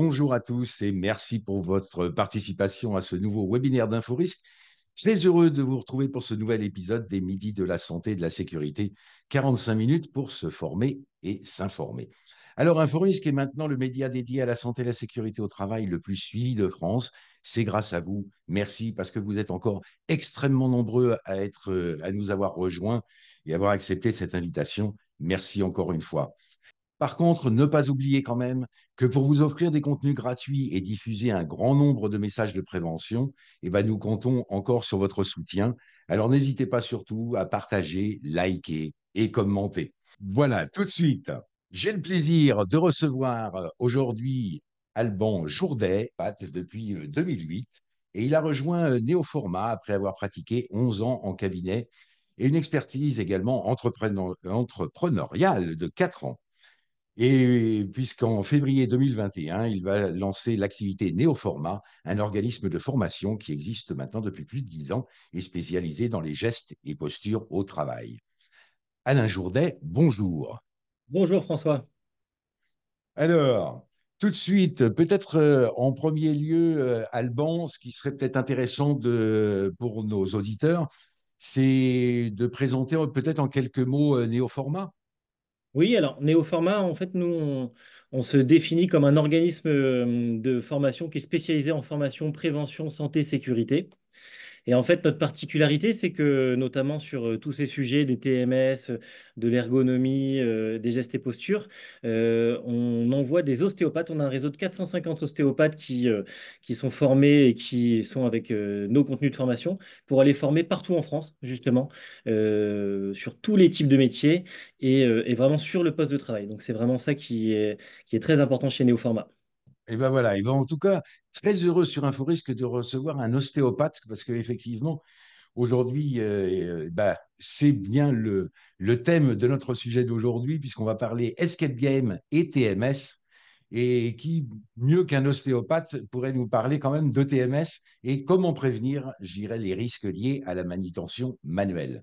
Bonjour à tous et merci pour votre participation à ce nouveau webinaire d'InfoRisque. Très heureux de vous retrouver pour ce nouvel épisode des Midis de la Santé et de la Sécurité. 45 minutes pour se former et s'informer. Alors, InfoRisque est maintenant le média dédié à la santé et la sécurité au travail le plus suivi de France. C'est grâce à vous. Merci parce que vous êtes encore extrêmement nombreux à, être, à nous avoir rejoints et avoir accepté cette invitation. Merci encore une fois. Par contre, ne pas oublier quand même que pour vous offrir des contenus gratuits et diffuser un grand nombre de messages de prévention, eh ben, nous comptons encore sur votre soutien. Alors n'hésitez pas surtout à partager, liker et commenter. Voilà, tout de suite, j'ai le plaisir de recevoir euh, aujourd'hui Alban Jourdet, Pat, depuis 2008, euh, et il a rejoint euh, Néoformat après avoir pratiqué 11 ans en cabinet et une expertise également entrepreneuriale de 4 ans. Et puisqu'en février 2021, il va lancer l'activité Néoforma, un organisme de formation qui existe maintenant depuis plus de dix ans et spécialisé dans les gestes et postures au travail. Alain Jourdet, bonjour. Bonjour François. Alors, tout de suite, peut-être euh, en premier lieu, euh, Alban, ce qui serait peut-être intéressant pour nos auditeurs, c'est de présenter peut-être en quelques mots euh, Neoforma. Oui, alors Néoforma, en fait, nous, on, se définit comme un organisme euh, de formation qui est spécialisé en formation, prévention, santé, sécurité. Et en fait, notre particularité, c'est que notamment sur euh, tous ces sujets des TMS, euh, de l'ergonomie, euh, des gestes et postures, on envoie des ostéopathes. On a un réseau de 450 ostéopathes qui, qui sont formés et qui sont avec nos contenus de formation pour aller former partout en France, justement, sur tous les types de métiers et, vraiment sur le poste de travail. Donc, c'est vraiment ça qui est, qui est très important chez Néoformat. Et ben voilà, il va en tout cas très heureux sur InfoRisque de recevoir un ostéopathe parce qu'effectivement, aujourd'hui, euh, euh, bah, c'est bien le, le thème de notre sujet d'aujourd'hui puisqu'on va parler escape game et TMS et qui, mieux qu'un ostéopathe, pourrait nous parler quand même de TMS et comment prévenir, j'irai, les risques liés à la manutention manuelle.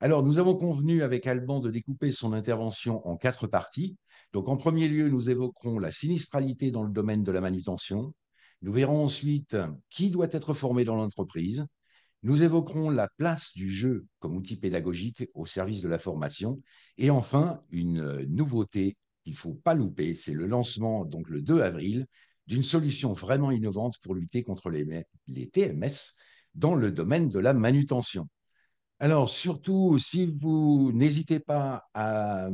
Alors, nous avons convenu avec Alban de découper son intervention en quatre parties. Donc, en premier lieu, nous évoquerons la sinistralité dans le domaine de la manutention. Nous verrons ensuite qui doit être formé dans l'entreprise. Nous évoquerons la place du jeu comme outil pédagogique au service de la formation. Et enfin, une nouveauté qu'il ne faut pas louper, c'est le lancement, donc le 2 avril, d'une solution vraiment innovante pour lutter contre les, les TMS dans le domaine de la manutention. Alors, surtout, si vous n'hésitez pas à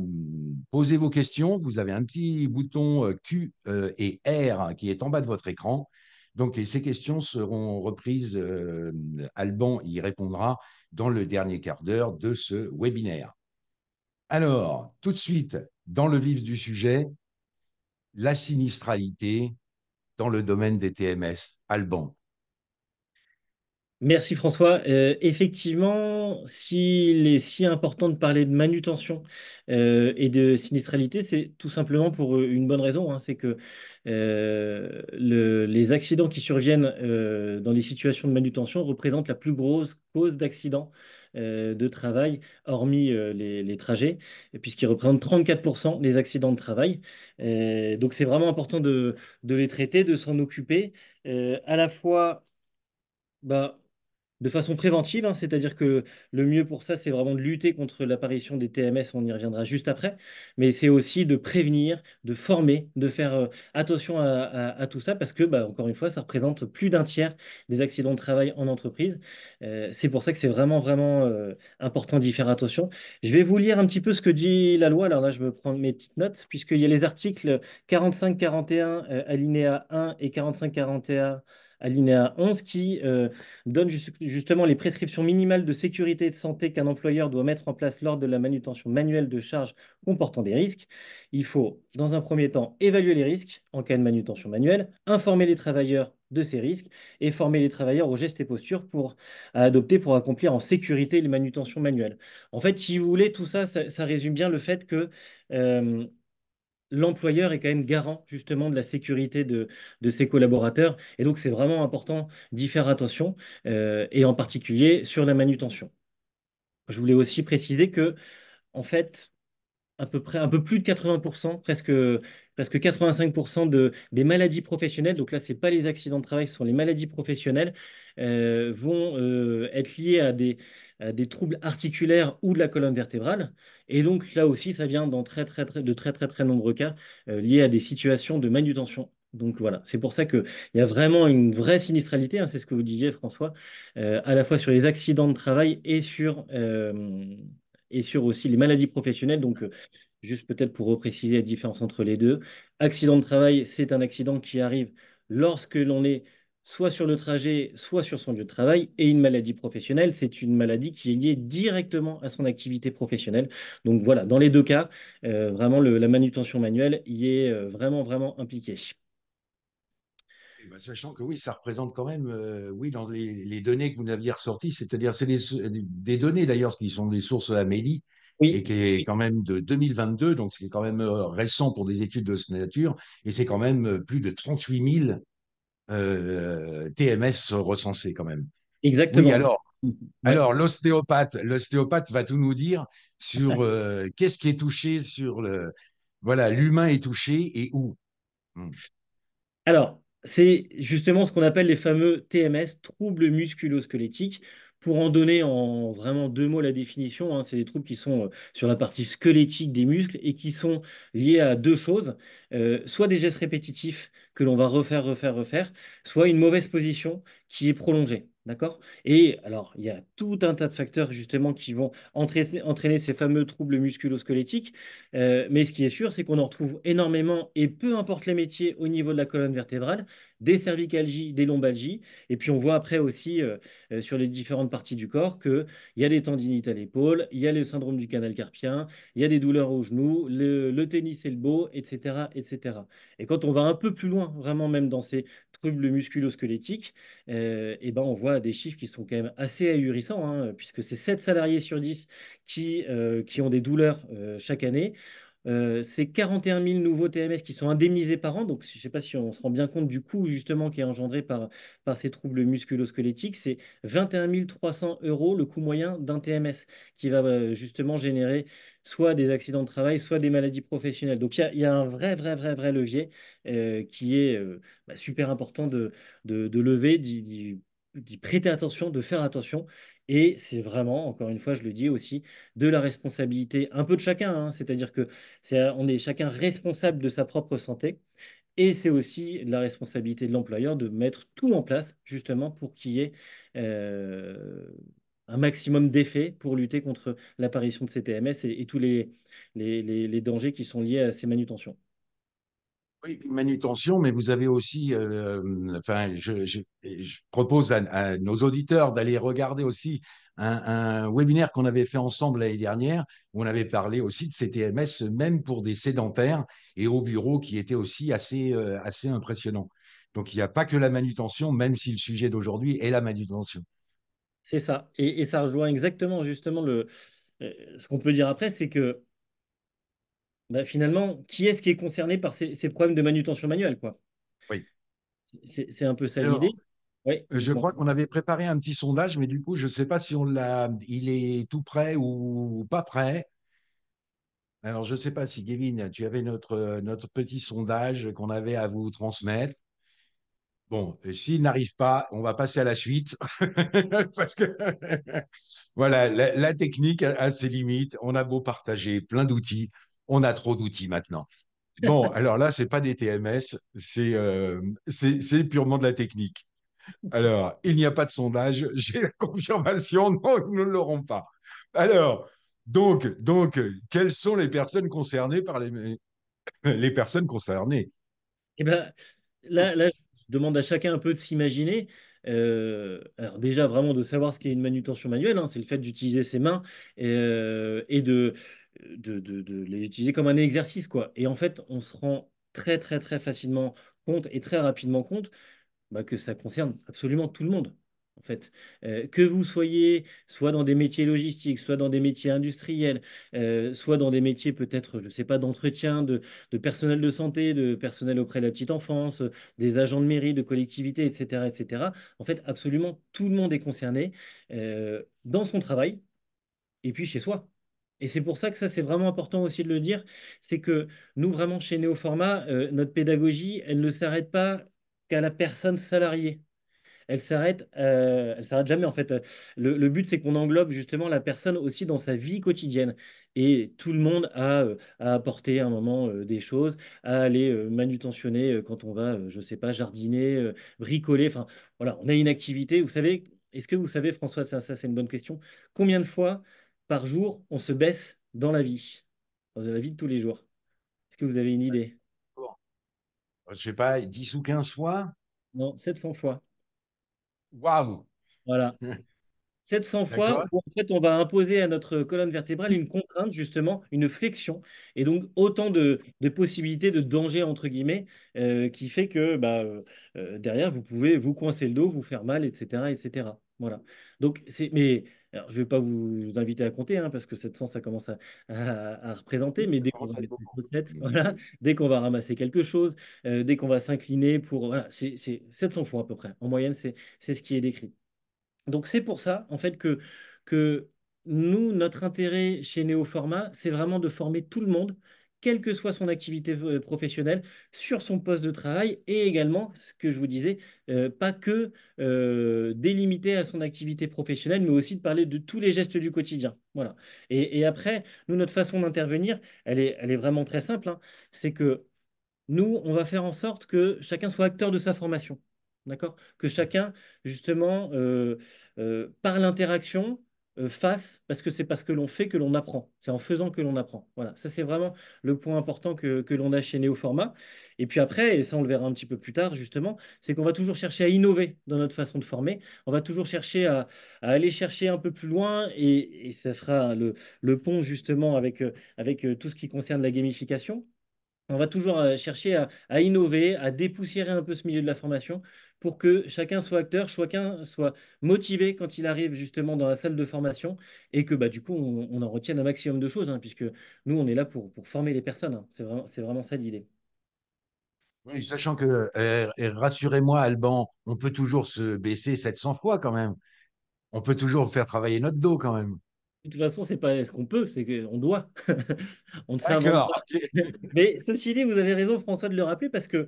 poser vos questions, vous avez un petit bouton euh, Q euh, et R qui est en bas de votre écran. Donc, ces questions seront reprises. Euh, Alban y répondra dans le dernier quart d'heure de ce webinaire. Alors, tout de suite, dans le vif du sujet, la sinistralité dans le domaine des TMS. Alban, Merci François. Euh, effectivement, s'il est si important de parler de manutention euh, et de sinistralité, c'est tout simplement pour euh, une bonne raison, hein. c'est que les accidents qui surviennent dans les situations de manutention représentent la plus grosse cause d'accidents de travail, hormis les, trajets, puisqu'ils représentent 34% des accidents de travail. donc c'est vraiment important de, les traiter, de s'en occuper, à la fois... Bah, de façon préventive, hein, c'est-à-dire que le mieux pour ça, c'est vraiment de lutter contre l'apparition des TMS, on y reviendra juste après, mais c'est aussi de prévenir, de former, de faire euh, attention à, tout ça, parce que, bah, encore une fois, ça représente plus d'un tiers des accidents de travail en entreprise. Euh, c'est pour ça que c'est vraiment, vraiment euh, important d'y faire attention. Je vais vous lire un petit peu ce que dit la loi, alors là, je me prends mes petites notes, puisqu'il y a les articles 4541, 41 alinéa 1 et 4541, alinéa 11, qui euh, donne justement les prescriptions minimales de sécurité et de santé qu'un employeur doit mettre en place lors de la manutention manuelle de charges comportant des risques. Il faut, dans un premier temps, évaluer les risques en cas de manutention manuelle, informer les travailleurs de ces risques et former les travailleurs aux gestes et postures pour, adopter pour accomplir en sécurité les manutentions manuelles. En fait, si vous voulez, tout ça, ça, résume bien le fait que euh, l'employeur est quand même garant justement de la sécurité de, ses collaborateurs. Et donc, c'est vraiment important d'y faire attention, euh, et en particulier sur la manutention. Je voulais aussi préciser que, en fait, à peu près un peu plus de 80%, presque, 85% de, des maladies professionnelles, donc là, ce n'est pas les accidents de travail, ce sont les maladies professionnelles, euh, vont euh, être liées à des, des, troubles articulaires ou de la colonne vertébrale. Et donc là aussi, ça vient dans très, très, de très, très, très nombreux cas euh, liés à des situations de manutention donc voilà, c'est pour ça qu'il y a vraiment une vraie sinistralité, hein, c'est ce que vous disiez François, à la fois sur les accidents de travail et sur, et sur aussi les maladies professionnelles. Donc, euh, juste peut-être pour repréciser la différence entre les deux. Accident de travail, c'est un accident qui arrive lorsque l'on est soit sur le trajet, soit sur son lieu de travail. Et une maladie professionnelle, c'est une maladie qui est liée directement à son activité professionnelle. Donc voilà, dans les deux cas, euh, vraiment, la manutention manuelle y est euh, vraiment, vraiment impliquée. Bah, sachant que oui, ça représente quand même, euh, oui, dans les, données que vous aviez ressorties, c'est-à-dire c'est des, données d'ailleurs qui sont des sources à et qui est quand même de 2022, donc c'est quand même euh, récent pour des études de ce nature, et c'est quand même euh, plus de 38 000 TMS recensés quand même. Exactement. alors, alors l'ostéopathe, l'ostéopathe va tout nous dire sur qu'est-ce qui est touché sur le, voilà, l'humain est touché et où. Hmm. Alors, c'est justement ce qu'on appelle les fameux TMS, troubles musculo-squelettiques. Pour en donner en vraiment deux mots la définition, hein, c'est des troubles qui sont euh, sur la partie squelettique des muscles et qui sont liés à deux choses, euh, soit des gestes répétitifs que l'on va refaire, refaire, refaire, soit une mauvaise position qui est prolongée. D'accord Et alors, il y a tout un tas de facteurs justement qui vont entraîner, ces fameux troubles musculo-squelettiques. Euh, mais ce qui est sûr, c'est qu'on en retrouve énormément, et peu importe les métiers, au niveau de la colonne vertébrale, des cervicalgies, des lombalgies. Et puis on voit après aussi euh, euh, sur les différentes parties du corps qu'il y a des tendinites à l'épaule, il y a le syndrome du canal carpien, il y a des douleurs aux genoux, le, tennis et le beau, etc., etc. Et quand on va un peu plus loin, vraiment même dans ces troubles musculo et euh, eh ben on voit des chiffres qui sont quand même assez ahurissants, hein, puisque c'est 7 salariés sur 10 euh, qui ont des douleurs euh, chaque année ces euh, c'est 41 000 nouveaux TMS qui sont indemnisés par an. Donc, je ne sais pas si on se rend bien compte du coût justement qui est engendré par, ces troubles musculo-squelettiques. C'est 21 300 euros le coût moyen d'un TMS qui va euh, justement générer soit des accidents de travail, soit des maladies professionnelles. Donc, il y, a un vrai, vrai, vrai, vrai levier euh, qui est bah, super important de lever, d'y prêter attention, de faire attention et c'est vraiment, encore une fois, je le dis aussi, de la responsabilité un peu de chacun. Hein. C'est-à-dire que est, on est chacun responsable de sa propre santé. Et c'est aussi de la responsabilité de l'employeur de mettre tout en place, justement, pour qu'il y ait euh, un maximum d'effets pour lutter contre l'apparition de ces TMS et, tous les dangers qui sont liés à ces manutentions. Oui, manutention, mais vous avez aussi, euh, enfin, je, propose à, nos auditeurs d'aller regarder aussi un, webinaire qu'on avait fait ensemble l'année dernière, où on avait parlé aussi de CTMS, même pour des sédentaires et au bureau, qui était aussi assez, euh, assez impressionnant. Donc, il n'y a pas que la manutention, même si le sujet d'aujourd'hui est la manutention. C'est ça. Et, et, ça rejoint exactement justement le, euh, ce qu'on peut dire après, c'est que ben finalement, qui est-ce qui est concerné par ces, problèmes de manutention manuelle quoi Oui. C'est un peu ça l'idée. Oui, euh, je crois qu'on avait préparé un petit sondage, mais du coup, je ne sais pas si on l'a, il est tout prêt ou pas prêt. Alors, je ne sais pas si, Gavin, tu avais notre, notre petit sondage qu'on avait à vous transmettre. Bon, s'il n'arrive pas, on va passer à la suite. Parce que, voilà, la, technique a ses limites. On a beau partager plein d'outils, on a trop d'outils maintenant. Bon, alors là, c'est pas des TMS, euh, c'est purement de la technique. Alors, il n'y a pas de sondage, j'ai la confirmation, non, nous ne l'aurons pas. Alors, donc, donc, quelles sont les personnes concernées par les, euh, les personnes concernées Eh bien, là, je demande à chacun un peu de s'imaginer. Euh, alors déjà, vraiment de savoir ce qu'est une manutention manuelle, hein, c'est le fait d'utiliser ses mains et de de, les utiliser comme un exercice. quoi. Et en fait, on se rend très, très, très facilement compte et très rapidement compte bah, que ça concerne absolument tout le monde. En fait, euh, que vous soyez soit dans des métiers logistiques, soit dans des métiers industriels, euh, soit dans des métiers peut-être, je ne sais pas, d'entretien, de, personnel de santé, de personnel auprès de la petite enfance, des agents de mairie, de collectivité, etc., etc. En fait, absolument tout le monde est concerné euh, dans son travail et puis chez soi. Et c'est pour ça que ça, c'est vraiment important aussi de le dire, c'est que nous, vraiment, chez Néoformat, euh, notre pédagogie, elle ne s'arrête pas qu'à la personne salariée. Elle s'arrête, euh, elle s'arrête jamais en fait. Le, but, c'est qu'on englobe justement la personne aussi dans sa vie quotidienne. Et tout le monde a, euh, à apporter apporté un moment des choses, à aller manutentionner quand on va, je sais pas, jardiner, bricoler. Enfin, voilà, on a une activité. Vous savez, est-ce que vous savez, François, ça c'est une bonne question. Combien de fois par jour on se baisse dans la vie, dans la vie de tous les jours Est-ce que vous avez une idée euh, Je ne sais pas, 10 ou 15 fois Non, 700 fois. Waouh Voilà. 700 fois en fait on va imposer à notre colonne vertébrale une contrainte, justement, une flexion, et donc autant de, possibilités de danger, entre guillemets, euh, qui fait que bah, euh, derrière, vous pouvez vous coincer le dos, vous faire mal, etc. etc. Voilà. Donc, c'est, mais je ne vais pas vous, inviter à compter, hein, parce que 700, ça commence à, représenter, mais mmh. dès qu'on va, ramasser quelque chose, euh, dès qu'on va s'incliner pour... Voilà, c'est 700 fois à peu près. En moyenne, c'est ce qui est décrit. Donc c'est pour ça, en fait, que, que nous, notre intérêt chez Néoformat, c'est vraiment de former tout le monde quelle que soit son activité euh, professionnelle, sur son poste de travail et également, ce que je vous disais, euh, pas que euh, délimiter à son activité professionnelle, mais aussi de parler de tous les gestes du quotidien. Voilà. Et, après, nous, notre façon d'intervenir, elle est, vraiment très simple. Hein. C'est que nous, on va faire en sorte que chacun soit acteur de sa formation. D'accord Que chacun, justement, par l'interaction, euh, face, parce que c'est parce que l'on fait que l'on apprend. C'est en faisant que l'on apprend. Voilà, ça c'est vraiment le point important que, l'on a au format Et puis après, et ça on le verra un petit peu plus tard justement, c'est qu'on va toujours chercher à innover dans notre façon de former. On va toujours chercher à, aller chercher un peu plus loin et, ça fera le, pont justement avec, euh, avec euh, tout ce qui concerne la gamification. On va toujours chercher à innover, à dépoussiérer un peu ce milieu de la formation pour que chacun soit acteur, chacun soit motivé quand il arrive justement dans la salle de formation et que bah, du coup, on, en retienne un maximum de choses, hein, puisque nous, on est là pour, pour former les personnes. Hein. C'est vraiment, vraiment ça l'idée. Oui, sachant que, euh, rassurez-moi, Alban, on peut toujours se baisser 700 fois quand même. On peut toujours faire travailler notre dos quand même. De toute façon, c'est pas ce qu'on peut, c'est qu'on doit. on ne sert pas. Mais ceci dit, vous avez raison, François, de le rappeler parce que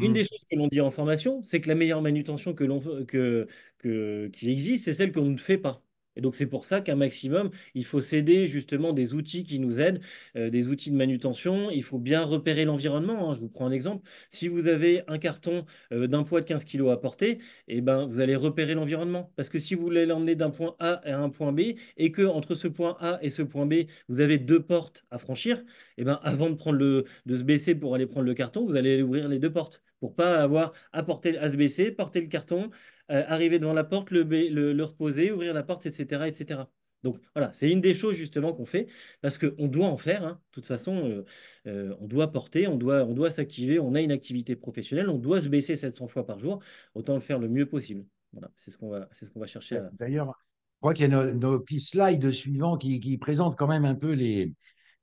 une mm. des choses que l'on dit en formation, c'est que la meilleure manutention que l'on que, que, qui existe, c'est celle qu'on ne fait pas. Et donc c'est pour ça qu'un maximum, il faut céder justement des outils qui nous aident, euh, des outils de manutention. Il faut bien repérer l'environnement. Hein. Je vous prends un exemple. Si vous avez un carton euh, d'un poids de 15 kg à porter, eh ben, vous allez repérer l'environnement. Parce que si vous voulez l'emmener d'un point A à un point B, et que entre ce point A et ce point B, vous avez deux portes à franchir, eh ben, avant de, prendre de se baisser pour aller prendre le carton, vous allez ouvrir les deux portes pour pas avoir à, porter, à se baisser, porter le carton, euh, arriver devant la porte, le, le, le, reposer, ouvrir la porte, etc. etc. Donc voilà, c'est une des choses justement qu'on fait, parce qu'on doit en faire, hein. de toute façon, euh, euh, on doit porter, on doit, on doit s'activer, on a une activité professionnelle, on doit se baisser 700 fois par jour, autant le faire le mieux possible. Voilà, c'est ce qu'on va, ce qu'on va chercher. D'ailleurs, je crois qu'il y a nos, petits slides suivants qui présentent quand même un peu les,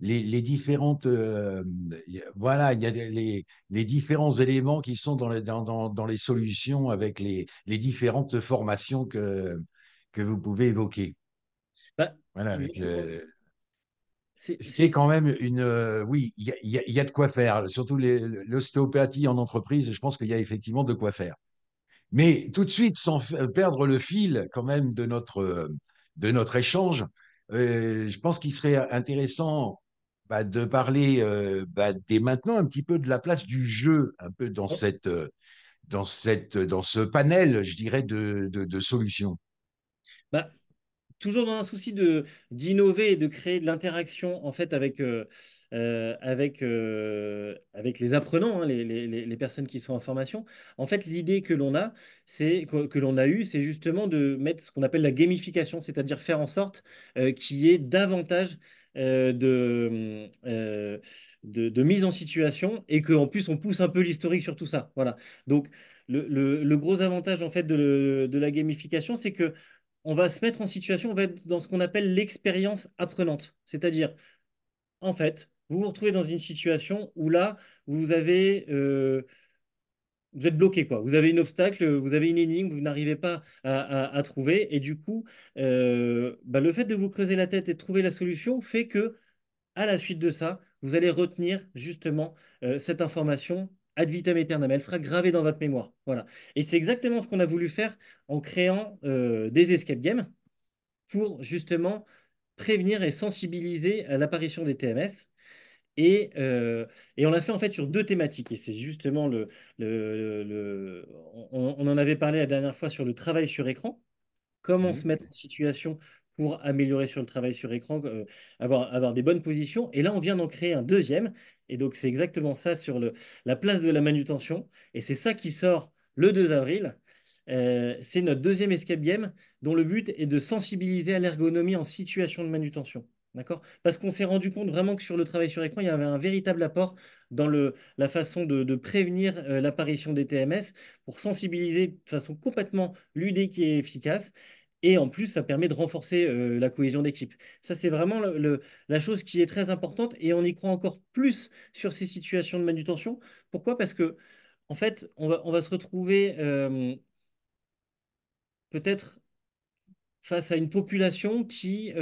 les, différentes euh, voilà il y a les, différents éléments qui sont dans les, dans, les solutions avec les, différentes formations que, que vous pouvez évoquer. Bah, voilà, c'est quand même une. Euh, oui, il y, a de quoi faire. Surtout l'ostéopathie en entreprise, je pense qu'il y a effectivement de quoi faire. Mais tout de suite, sans perdre le fil quand même de notre, euh, de notre échange, je pense qu'il serait intéressant bah, de parler euh, bah, dès maintenant un petit peu de la place du jeu, un peu dans, cette, euh, dans, cette, euh, dans ce panel, je dirais, de, solutions. Bah, toujours dans un souci de d'innover et de créer de l'interaction en fait avec avec avec les apprenants, hein, les, personnes qui sont en formation. En fait, l'idée que l'on a, c'est que, l'on a eu, c'est justement de mettre ce qu'on appelle la gamification, c'est-à-dire faire en sorte qu'il y ait davantage euh, hum, euh, de, de, mise en situation et qu'en plus on pousse un peu l'historique sur tout ça. Voilà. Donc le, gros avantage en fait de, la gamification, c'est que on va se mettre en situation, on va être dans ce qu'on appelle l'expérience apprenante. C'est-à-dire, en fait, vous vous retrouvez dans une situation où là, vous avez euh, vous êtes bloqué, quoi. Vous avez un obstacle, vous avez une énigme, vous n'arrivez pas à, trouver. Et du coup, euh, bah, le fait de vous creuser la tête et de trouver la solution fait que, à la suite de ça, vous allez retenir justement euh, cette information ad vitam aeternam. Elle sera gravée dans votre mémoire. Voilà. Et c'est exactement ce qu'on a voulu faire en créant euh, des escape games pour justement prévenir et sensibiliser à l'apparition des TMS euh, et, on l'a fait en fait sur deux thématiques. Et c'est justement le. on, en avait parlé la dernière fois sur le travail sur écran. Comment mmh. se mettre en situation pour améliorer sur le travail sur écran, euh, avoir, avoir des bonnes positions. Et là, on vient d'en créer un deuxième. Et donc, c'est exactement ça sur le, la place de la manutention. Et c'est ça qui sort le 2 avril. Euh, c'est notre deuxième escape game dont le but est de sensibiliser à l'ergonomie en situation de manutention. D'accord Parce qu'on s'est rendu compte vraiment que sur le travail sur écran, il y avait un véritable apport dans le, la façon de, prévenir euh, l'apparition des TMS pour sensibiliser de façon complètement qui est efficace. Et en plus, ça permet de renforcer euh, la cohésion d'équipe. Ça, c'est vraiment le, la chose qui est très importante et on y croit encore plus sur ces situations de manutention. Pourquoi Parce que, en fait, on va, on va se retrouver euh, peut-être face à une population qui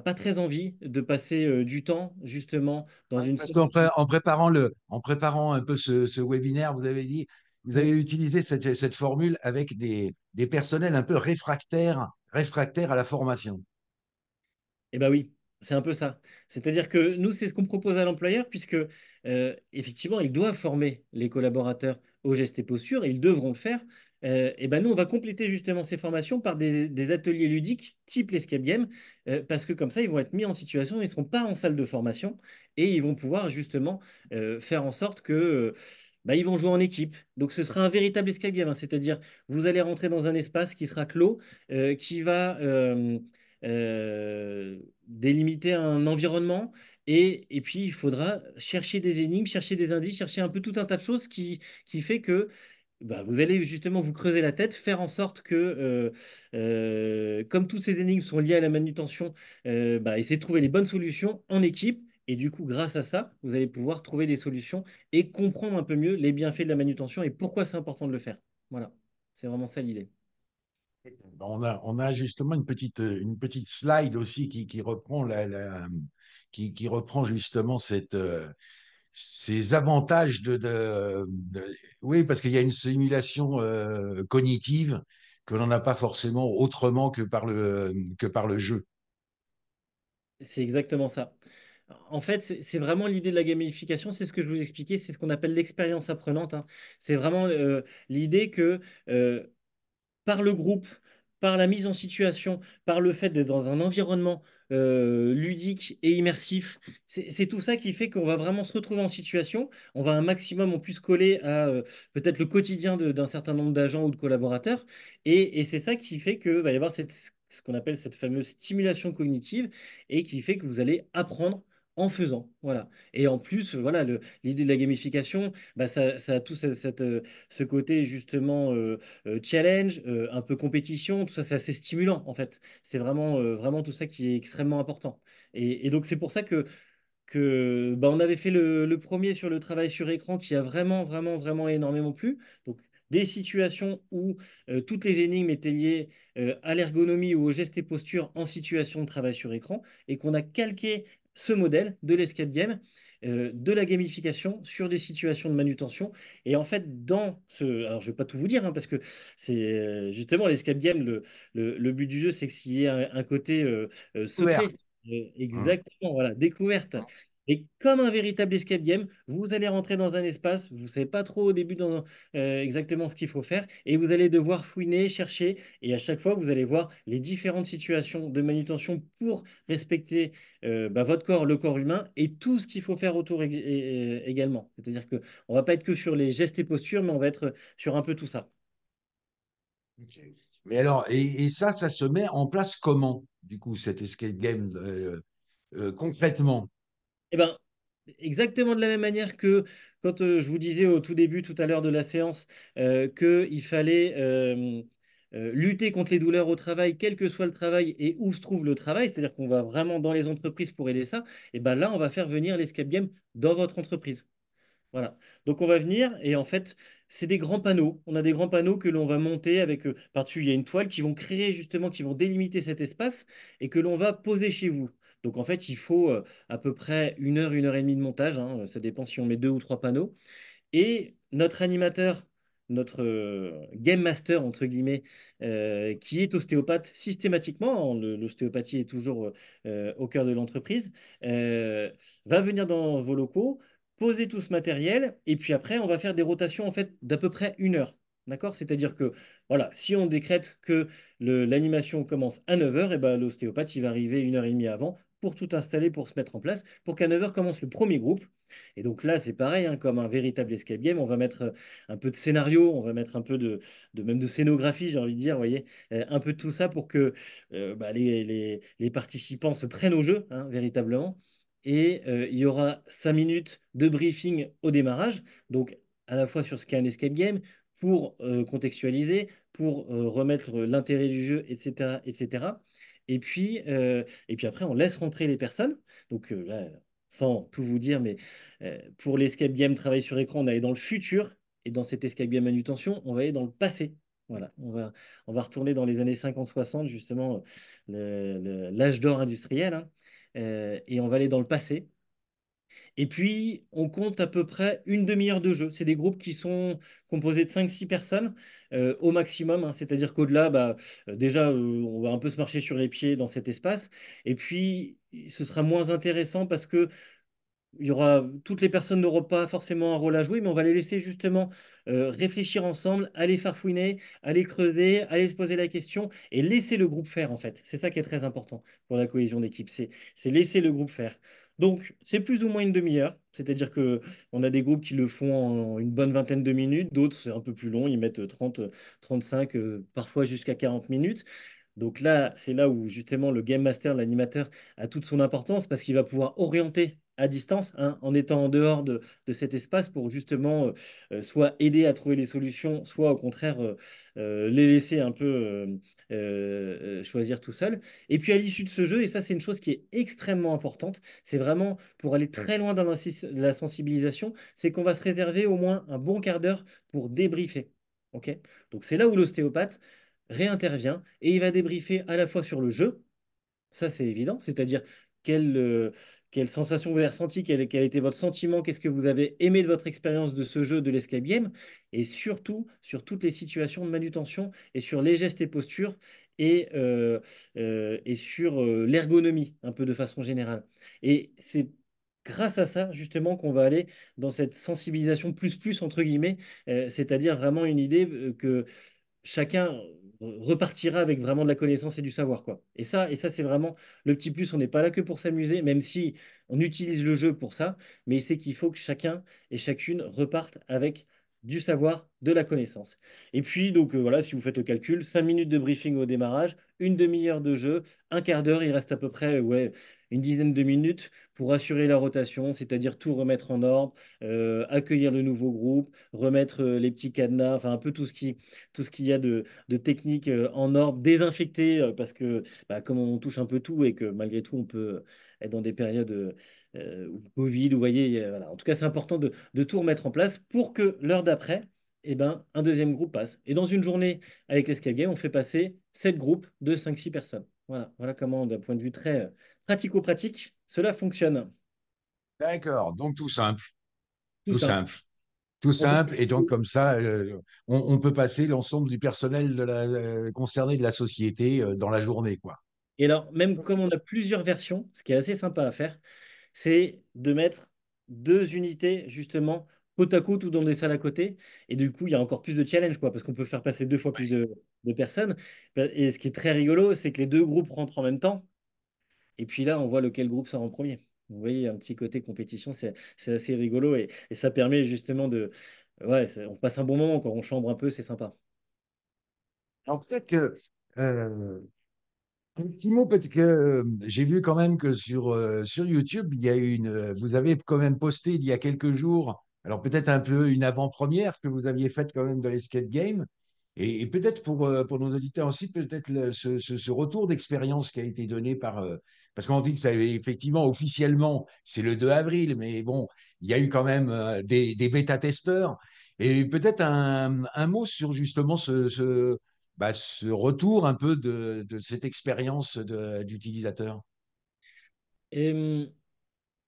pas très envie de passer du temps justement dans une. Parce qu'en préparant le, en préparant un peu ce, webinaire, vous avez dit, vous avez utilisé cette, formule avec des, personnels un peu réfractaires, réfractaires à la formation. Eh ben oui. C'est un peu ça. C'est-à-dire que nous, c'est ce qu'on propose à l'employeur, puisque effectivement, ils doivent former les collaborateurs au geste et posture, et ils devront le faire, et euh, eh ben nous, on va compléter justement ces formations par des, ateliers ludiques type l'escape game, euh, parce que comme ça, ils vont être mis en situation, ils ne seront pas en salle de formation, et ils vont pouvoir justement euh, faire en sorte que... Bah, ils vont jouer en équipe. Donc ce sera un véritable escape game, hein. c'est-à-dire vous allez rentrer dans un espace qui sera clos, qui va délimiter un environnement, et, et, puis il faudra chercher des énigmes, chercher des indices, chercher un peu tout un tas de choses qui, qui fait que bah, vous allez justement vous creuser la tête, faire en sorte que, euh, euh, comme toutes ces énigmes sont liées à la manutention, euh, bah, essayer de trouver les bonnes solutions en équipe. Et du coup, grâce à ça, vous allez pouvoir trouver des solutions et comprendre un peu mieux les bienfaits de la manutention et pourquoi c'est important de le faire. Voilà, c'est vraiment ça l'idée. On a, justement une petite, une petite slide aussi qui, reprend la, qui, qui, reprend justement cette, euh, ces avantages de, Oui, parce qu'il y a une simulation euh, cognitive que l'on n'a pas forcément autrement que par le, que par le jeu. C'est exactement ça. En fait, c'est vraiment l'idée de la gamification, c'est ce que je vous expliquais, c'est ce qu'on appelle l'expérience apprenante. Hein. C'est vraiment euh, l'idée que euh, par le groupe, par la mise en situation, par le fait d'être dans un environnement euh, ludique et immersif. C'est tout ça qui fait qu'on va vraiment se retrouver en situation. On va un maximum on plus coller à euh, peut-être le quotidien d'un certain nombre d'agents ou de collaborateurs. Et, c'est ça qui fait que va y avoir cette, ce qu'on appelle cette fameuse stimulation cognitive et qui fait que vous allez apprendre en faisant. Voilà. Et en plus, euh, voilà, l'idée de la gamification, bah, ça, a tout euh, ce- euh, ce côté justement challenge, un peu compétition, tout ça, c'est assez stimulant en fait. C'est vraiment, vraiment tout ça qui est extrêmement important. Et, donc c'est pour ça que, que bah, on avait fait le, premier sur le travail sur écran qui a vraiment, vraiment, vraiment énormément plu. Donc des situations où toutes les énigmes étaient liées à l'ergonomie ou aux gestes et postures en situation de travail sur écran et qu'on a calqué ce modèle de l'escape game, euh, de la gamification sur des situations de manutention. Et en fait, dans ce... Alors, je ne vais pas tout vous dire, hein, parce que c'est euh, justement l'escape game, le, le, but du jeu, c'est qu'il y ait un, côté euh, secret. Exactement, voilà, découverte. Et comme un véritable escape game, vous allez rentrer dans un espace, vous ne savez pas trop au début euh, exactement ce qu'il faut faire, et vous allez devoir fouiner, chercher, et à chaque fois, vous allez voir les différentes situations de manutention pour respecter euh, bah, votre corps, le corps humain, et tout ce qu'il faut faire autour également. C'est-à-dire qu'on ne va pas être que sur les gestes et postures, mais on va être sur un peu tout ça. Mais alors, et, ça, ça se met en place comment, du coup, cet escape game euh, concrètement eh ben, exactement de la même manière que quand euh, je vous disais au tout début, tout à l'heure de la séance, euh, qu'il fallait euh, lutter contre les douleurs au travail, quel que soit le travail et où se trouve le travail, c'est-à-dire qu'on va vraiment dans les entreprises pour aider ça, et eh ben là, on va faire venir l'escape game dans votre entreprise. Voilà. Donc on va venir et en fait, c'est des grands panneaux. On a des grands panneaux que l'on va monter avec par-dessus, il y a une toile qui vont créer justement, qui vont délimiter cet espace et que l'on va poser chez vous. Donc en fait, il faut à peu près une heure, une heure et demie de montage. Hein, ça dépend si on met deux ou trois panneaux. Et notre animateur, notre game master, entre guillemets, qui est ostéopathe systématiquement, hein, l'ostéopathie est toujours au cœur de l'entreprise, va venir dans vos locaux, poser tout ce matériel, et puis après, on va faire des rotations en fait d'à peu près une heure. D'accord C'est-à-dire que, voilà, si on décrète que l'animation commence à 9h, eh et ben, l'ostéopathe, il va arriver une heure et demie avant pour tout installer, pour se mettre en place, pour qu'à 9h commence le premier groupe. Et donc là, c'est pareil, hein, comme un véritable escape game, on va mettre euh, un peu de scénario, on va mettre un peu de, même de scénographie, j'ai envie de dire, voyez, euh, un peu de tout ça pour que euh, bah, les, participants se prennent au jeu, hein, véritablement. Et il y aura 5 minutes de briefing au démarrage, donc à la fois sur ce qu'est un escape game, pour contextualiser, pour remettre l'intérêt du jeu, etc. etc. Et puis, euh, et puis après, on laisse rentrer les personnes. Donc euh, là, sans tout vous dire, mais euh, pour l'escape game travail sur écran, on allait dans le futur. Et dans cet escape game manutention, on va aller dans le passé. Voilà, on va, on va retourner dans les années 50-60, justement, l'âge d'or industriel. Hein. et on va aller dans le passé et puis, on compte à peu près une demi-heure de jeu. C'est des groupes qui sont composés de 5-6 personnes euh, au maximum. Hein. C'est-à-dire qu'au-delà, bah, euh, déjà, euh, on va un peu se marcher sur les pieds dans cet espace. Et puis, ce sera moins intéressant parce que y aura, toutes les personnes n'auront pas forcément un rôle à jouer, mais on va les laisser justement réfléchir ensemble, aller farfouiner, aller creuser, aller se poser la question et laisser le groupe faire en fait. C'est ça qui est très important pour la cohésion d'équipe, c'est laisser le groupe faire. Donc, c'est plus ou moins une demi-heure. C'est-à-dire que on a des groupes qui le font en une bonne vingtaine de minutes, d'autres c'est un peu plus long, ils mettent 30, 35, euh, parfois jusqu'à 40 minutes. Donc là, c'est là où justement le game master, l'animateur, a toute son importance parce qu'il va pouvoir orienter à distance, hein, en étant en dehors de, cet espace pour justement euh, euh, soit aider à trouver les solutions, soit au contraire euh, les laisser un peu choisir tout seul. Et puis à l'issue de ce jeu, et ça c'est une chose qui est extrêmement importante, c'est vraiment pour aller très loin dans la, sensibilisation, c'est qu'on va se réserver au moins un bon quart d'heure pour débriefer. Ok Donc c'est là où l'ostéopathe réintervient et il va débriefer à la fois sur le jeu, ça c'est évident, c'est-à-dire quel, quelle sensation vous avez ressentie quel, quel, était votre sentiment Qu'est-ce que vous avez aimé de votre expérience de ce jeu de l'escape game Et surtout, sur toutes les situations de manutention et sur les gestes et postures et, euh, euh, et sur euh, l'ergonomie, un peu de façon générale. Et c'est grâce à ça, justement, qu'on va aller dans cette sensibilisation plus plus, entre guillemets, c'est-à-dire vraiment une idée que chacun repartira avec vraiment de la connaissance et du savoir. Quoi. Et ça, et ça c'est vraiment le petit plus. On n'est pas là que pour s'amuser, même si on utilise le jeu pour ça. Mais c'est qu'il faut que chacun et chacune reparte avec du savoir, de la connaissance. Et puis, donc euh, voilà, si vous faites le calcul, cinq minutes de briefing au démarrage, une demi-heure de jeu, un quart d'heure, il reste à peu près ouais, une dizaine de minutes pour assurer la rotation, c'est-à-dire tout remettre en ordre, euh, accueillir le nouveau groupe, remettre euh, les petits cadenas, enfin un peu tout ce qui qu'il y a de, de technique en ordre, désinfecter, parce que bah, comme on touche un peu tout et que malgré tout, on peut dans des périodes euh, où Covid, vous voyez, En tout cas, c'est important de, tout remettre en place pour que l'heure d'après, eh ben, un deuxième groupe passe. Et dans une journée avec l'escalier, on fait passer sept groupes de 5-6 personnes. Voilà, voilà comment, d'un point de vue très euh, pratico-pratique, cela fonctionne. D'accord, donc tout simple. Tout, simple. Tout simple, et donc comme ça, euh, on, peut passer l'ensemble du personnel concerné de la société dans la journée. quoi. Et alors, même comme on a plusieurs versions, ce qui est assez sympa à faire, c'est de mettre deux unités justement côte à côte ou dans des salles à côté. Et du coup, il y a encore plus de challenge, quoi, parce qu'on peut faire passer deux fois plus de, personnes. Bah, et ce qui est très rigolo, c'est que les deux groupes rentrent en même temps. Et puis là, on voit lequel groupe sort en premier. Vous voyez, un petit côté compétition, c'est assez rigolo. Et, ça permet justement de... Ouais, on passe un bon moment, quand on chambre un peu, c'est sympa. Alors peut-être que euh, un petit mot parce que euh, j'ai vu quand même que sur, euh, sur YouTube, il y a une, euh, vous avez quand même posté il y a quelques jours, alors peut-être un peu une avant-première que vous aviez faite quand même dans les skate games, et, peut-être pour, pour nos auditeurs aussi, peut-être ce, ce, retour d'expérience qui a été donné par, parce qu'on dit que ça avait effectivement officiellement c'est le 2 avril, mais bon, il y a eu quand même des, bêta-testeurs, et peut-être un, un, mot sur justement ce bah, ce retour un peu de, cette expérience d'utilisateur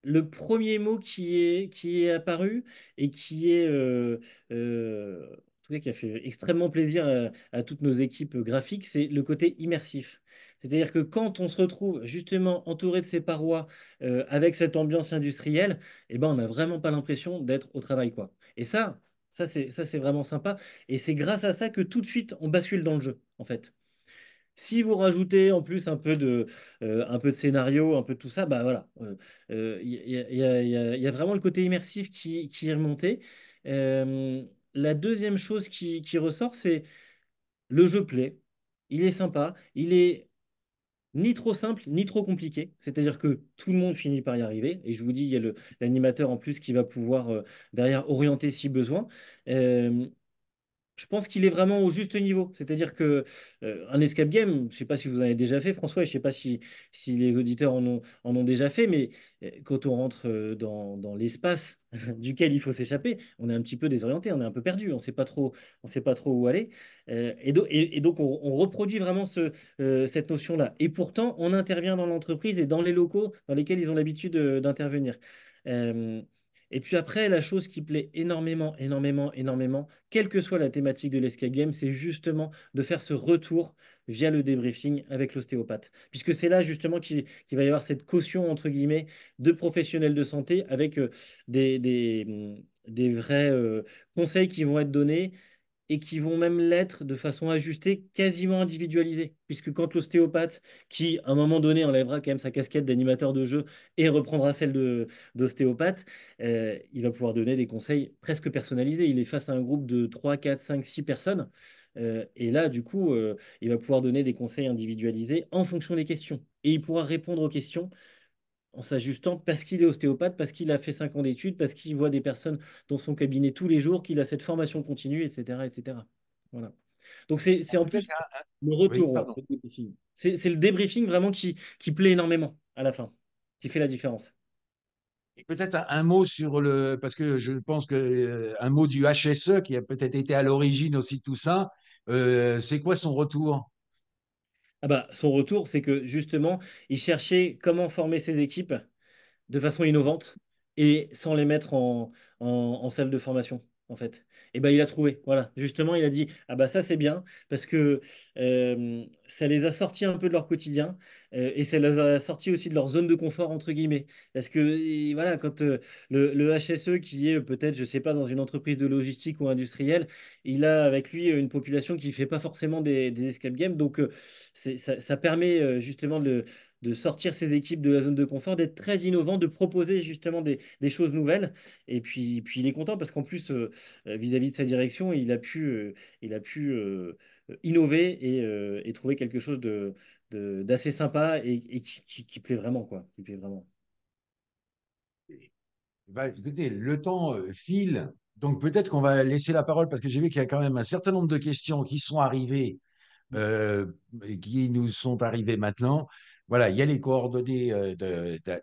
le premier mot qui est, qui est apparu et qui est euh, euh, tout cas qui a fait extrêmement plaisir à, toutes nos équipes graphiques, c'est le côté immersif. C'est-à-dire que quand on se retrouve justement entouré de ces parois euh, avec cette ambiance industrielle, eh ben, on n'a vraiment pas l'impression d'être au travail. quoi. Et ça, ça, c'est, ça, c'est vraiment sympa. Et c'est grâce à ça que tout de suite, on bascule dans le jeu, en fait. Si vous rajoutez en plus un peu de, euh, un peu de scénario, un peu de tout ça, bah voilà, il y, a vraiment le côté immersif qui, qui est remonté. Euh, la deuxième chose qui, qui ressort, c'est le jeu plaît. Il est sympa, il est ni trop simple, ni trop compliqué. C'est-à-dire que tout le monde finit par y arriver. Et je vous dis, il y a l'animateur en plus qui va pouvoir euh, derrière orienter si besoin. Euh, je pense qu'il est vraiment au juste niveau. C'est-à-dire que euh, un escape game, je ne sais pas si vous en avez déjà fait, François, et je ne sais pas si, si les auditeurs en ont, déjà fait, mais euh, quand on rentre euh, dans, l'espace duquel il faut s'échapper, on est un petit peu désorienté, on est un peu perdu, on ne sait pas trop, où aller. et, et, donc, on, reproduit vraiment ce, cette notion-là. Et pourtant, on intervient dans l'entreprise et dans les locaux dans lesquels ils ont l'habitude d'intervenir. Et puis après, la chose qui plaît énormément, énormément, énormément, quelle que soit la thématique de l'escape game, c'est justement de faire ce retour via le débriefing avec l'ostéopathe. Puisque c'est là justement qu'il va y avoir cette caution, entre guillemets, de professionnels de santé avec euh, des, des, vrais euh, conseils qui vont être donnés, et qui vont même l'être de façon ajustée, quasiment individualisée. Puisque quand l'ostéopathe, qui à un moment donné enlèvera quand même sa casquette d'animateur de jeu et reprendra celle d'ostéopathe, euh, il va pouvoir donner des conseils presque personnalisés. Il est face à un groupe de 3, 4, 5, 6 personnes. Euh, et là, du coup, euh, il va pouvoir donner des conseils individualisés en fonction des questions. Et il pourra répondre aux questions en s'ajustant parce qu'il est ostéopathe, parce qu'il a fait cinq ans d'études, parce qu'il voit des personnes dans son cabinet tous les jours, qu'il a cette formation continue, etc. etc. Voilà. Donc c'est ah, en plus hein. le retour. Hein, c'est le débriefing vraiment qui, qui plaît énormément à la fin, qui fait la différence. Et Peut-être un mot sur le, parce que je pense que euh, un mot du HSE qui a peut-être été à l'origine aussi de tout ça. Euh, c'est quoi son retour ah bah, son retour, c'est que justement, il cherchait comment former ses équipes de façon innovante et sans les mettre en, en salle de formation, en fait et eh ben il a trouvé. Voilà, justement, il a dit ah bah ben, ça c'est bien parce que ça les a sortis un peu de leur quotidien et ça les a sortis aussi de leur zone de confort entre guillemets. Parce que voilà, quand le, HSE e, qui est euh, peut-être je sais pas dans une entreprise de logistique ou industrielle, il a avec lui une population qui fait pas forcément des, escape games, donc ça, permet justement de de sortir ses équipes de la zone de confort, d'être très innovant, de proposer justement des, choses nouvelles. Et puis, puis il est content parce qu'en plus, euh, euh, vis-à-vis de sa direction, il a pu, euh, il a pu innover et, trouver quelque chose de, d'assez sympa et, qui, plaît vraiment. Quoi, qui plaît vraiment. Eh ben, écoutez, le temps file, donc peut-être qu'on va laisser la parole parce que j'ai vu qu'il y a quand même un certain nombre de questions qui sont arrivées, qui nous sont arrivées maintenant voilà, il y a les coordonnées euh,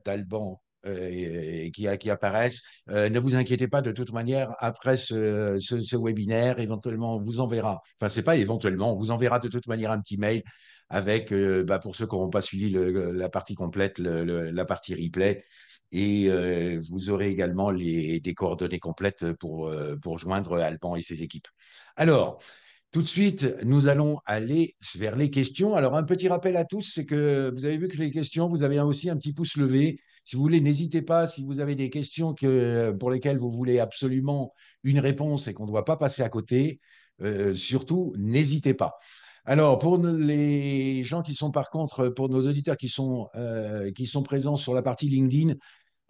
d'Alban euh, qui, qui, apparaissent. Euh, ne vous inquiétez pas, de toute manière, après ce, webinaire, éventuellement, on vous enverra, enfin, c'est pas éventuellement, on vous enverra de toute manière un petit mail avec, bah, pour ceux qui n'auront pas suivi la partie complète, la partie replay, et vous aurez également les, des coordonnées complètes pour, pour joindre Alban et ses équipes. Alors, tout de suite, nous allons aller vers les questions. Alors, un petit rappel à tous, c'est que vous avez vu que les questions, vous avez aussi un petit pouce levé. Si vous voulez, n'hésitez pas. Si vous avez des questions pour lesquelles vous voulez absolument une réponse et qu'on ne doit pas passer à côté, euh, surtout, n'hésitez pas. Alors, pour les gens qui sont par contre, pour nos auditeurs qui sont, euh, qui sont présents sur la partie LinkedIn,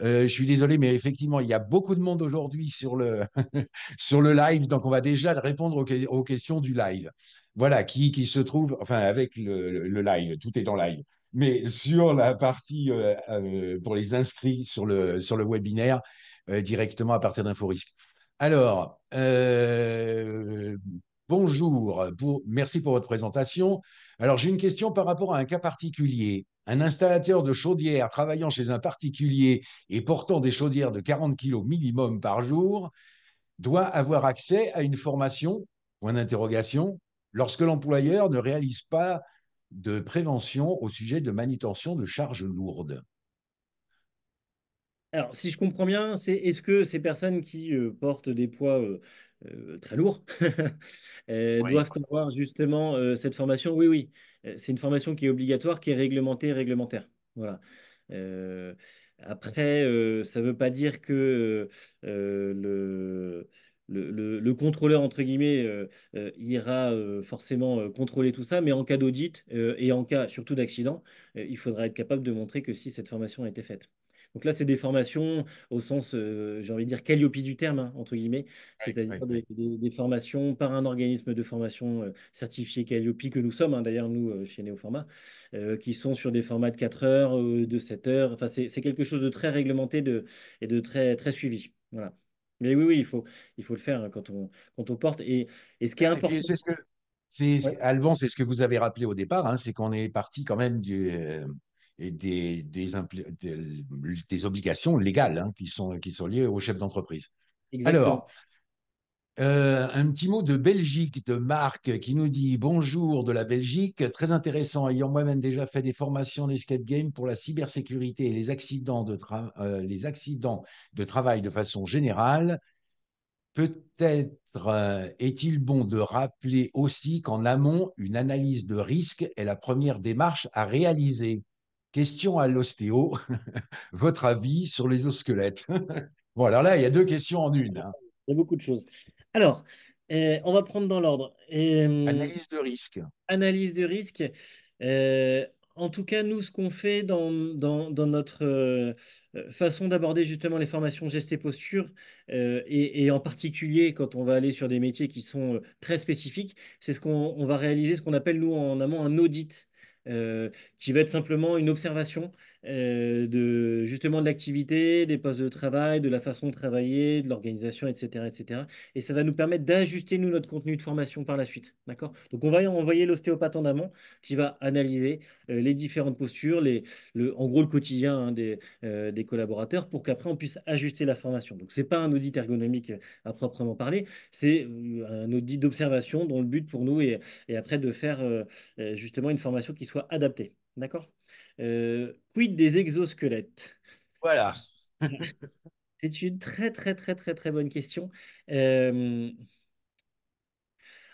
euh, je suis désolé, mais effectivement, il y a beaucoup de monde aujourd'hui sur le, sur le live, donc on va déjà répondre aux, questions du live. Voilà, qui, qui se trouve, enfin, avec le, live, tout est dans live. Mais sur la partie euh, euh, pour les inscrits sur le, sur le webinaire, directement à partir d'InfoRisque. Alors, bonjour, merci pour votre présentation. Alors j'ai une question par rapport à un cas particulier. Un installateur de chaudières travaillant chez un particulier et portant des chaudières de 40 kg minimum par jour doit avoir accès à une formation, point d'interrogation, lorsque l'employeur ne réalise pas de prévention au sujet de manutention de charges lourdes. Alors, si je comprends bien, c'est est-ce que ces personnes qui portent des poids très lourds doivent avoir justement cette formation? Oui, oui. C'est une formation qui est obligatoire, qui est réglementée, réglementaire. Voilà. après, ça ne veut pas dire que le, contrôleur, entre guillemets, ira forcément contrôler tout ça, mais en cas d'audit et en cas surtout d'accident, il faudra être capable de montrer que si cette formation a été faite. Donc là, c'est des formations au sens, euh, j'ai envie de dire, calliope du terme, hein, entre guillemets, c'est-à-dire des, formations par un organisme de formation euh, certifié calliope que nous sommes, hein, d'ailleurs, nous, euh, chez Néoformat, qui sont sur des formats de 4 heures, de 7 heures. Enfin, c'est quelque chose de très réglementé et de très, suivi. Voilà. Mais oui, oui, il faut, le faire hein, quand, on, porte. Et, ce qui est important. c'est ce c'est ce que vous avez rappelé au départ, c'est qu'on est parti quand même du des, des, obligations légales hein, qui, sont, qui sont liées aux chefs d'entreprise. Alors, euh, un petit mot de Belgique, de Marc, qui nous dit bonjour de la Belgique. Très intéressant, ayant moi-même déjà fait des formations d'escape game pour la cybersécurité et les accidents de, euh, les accidents de travail de façon générale. Peut-être euh, est-il bon de rappeler aussi qu'en amont, une analyse de risque est la première démarche à réaliser. Question à l'ostéo, votre avis sur les squelettes Bon, alors là, il y a deux questions en une. Hein. Il y a beaucoup de choses. Alors, euh, on va prendre dans l'ordre. Euh, analyse de risque. Analyse de risque. Euh, en tout cas, nous, ce qu'on fait dans, notre façon d'aborder justement les formations gestes et postures, et, et, en particulier quand on va aller sur des métiers qui sont très spécifiques, c'est ce qu'on va réaliser, ce qu'on appelle nous en amont un audit euh, qui va être simplement une observation euh, de justement de l'activité, des postes de travail, de la façon de travailler, de l'organisation, etc., etc. Et ça va nous permettre d'ajuster nous notre contenu de formation par la suite, d'accord Donc on va envoyer l'ostéopathe en amont qui va analyser euh, les différentes postures, les, le, en gros le quotidien hein, des, des collaborateurs pour qu'après on puisse ajuster la formation. Donc c'est pas un audit ergonomique à proprement parler, c'est un audit d'observation dont le but pour nous est, est après de faire justement une formation qui soit adapté. D'accord euh, Quid des exosquelettes Voilà. C'est une très, très, très, très, très bonne question. Euh,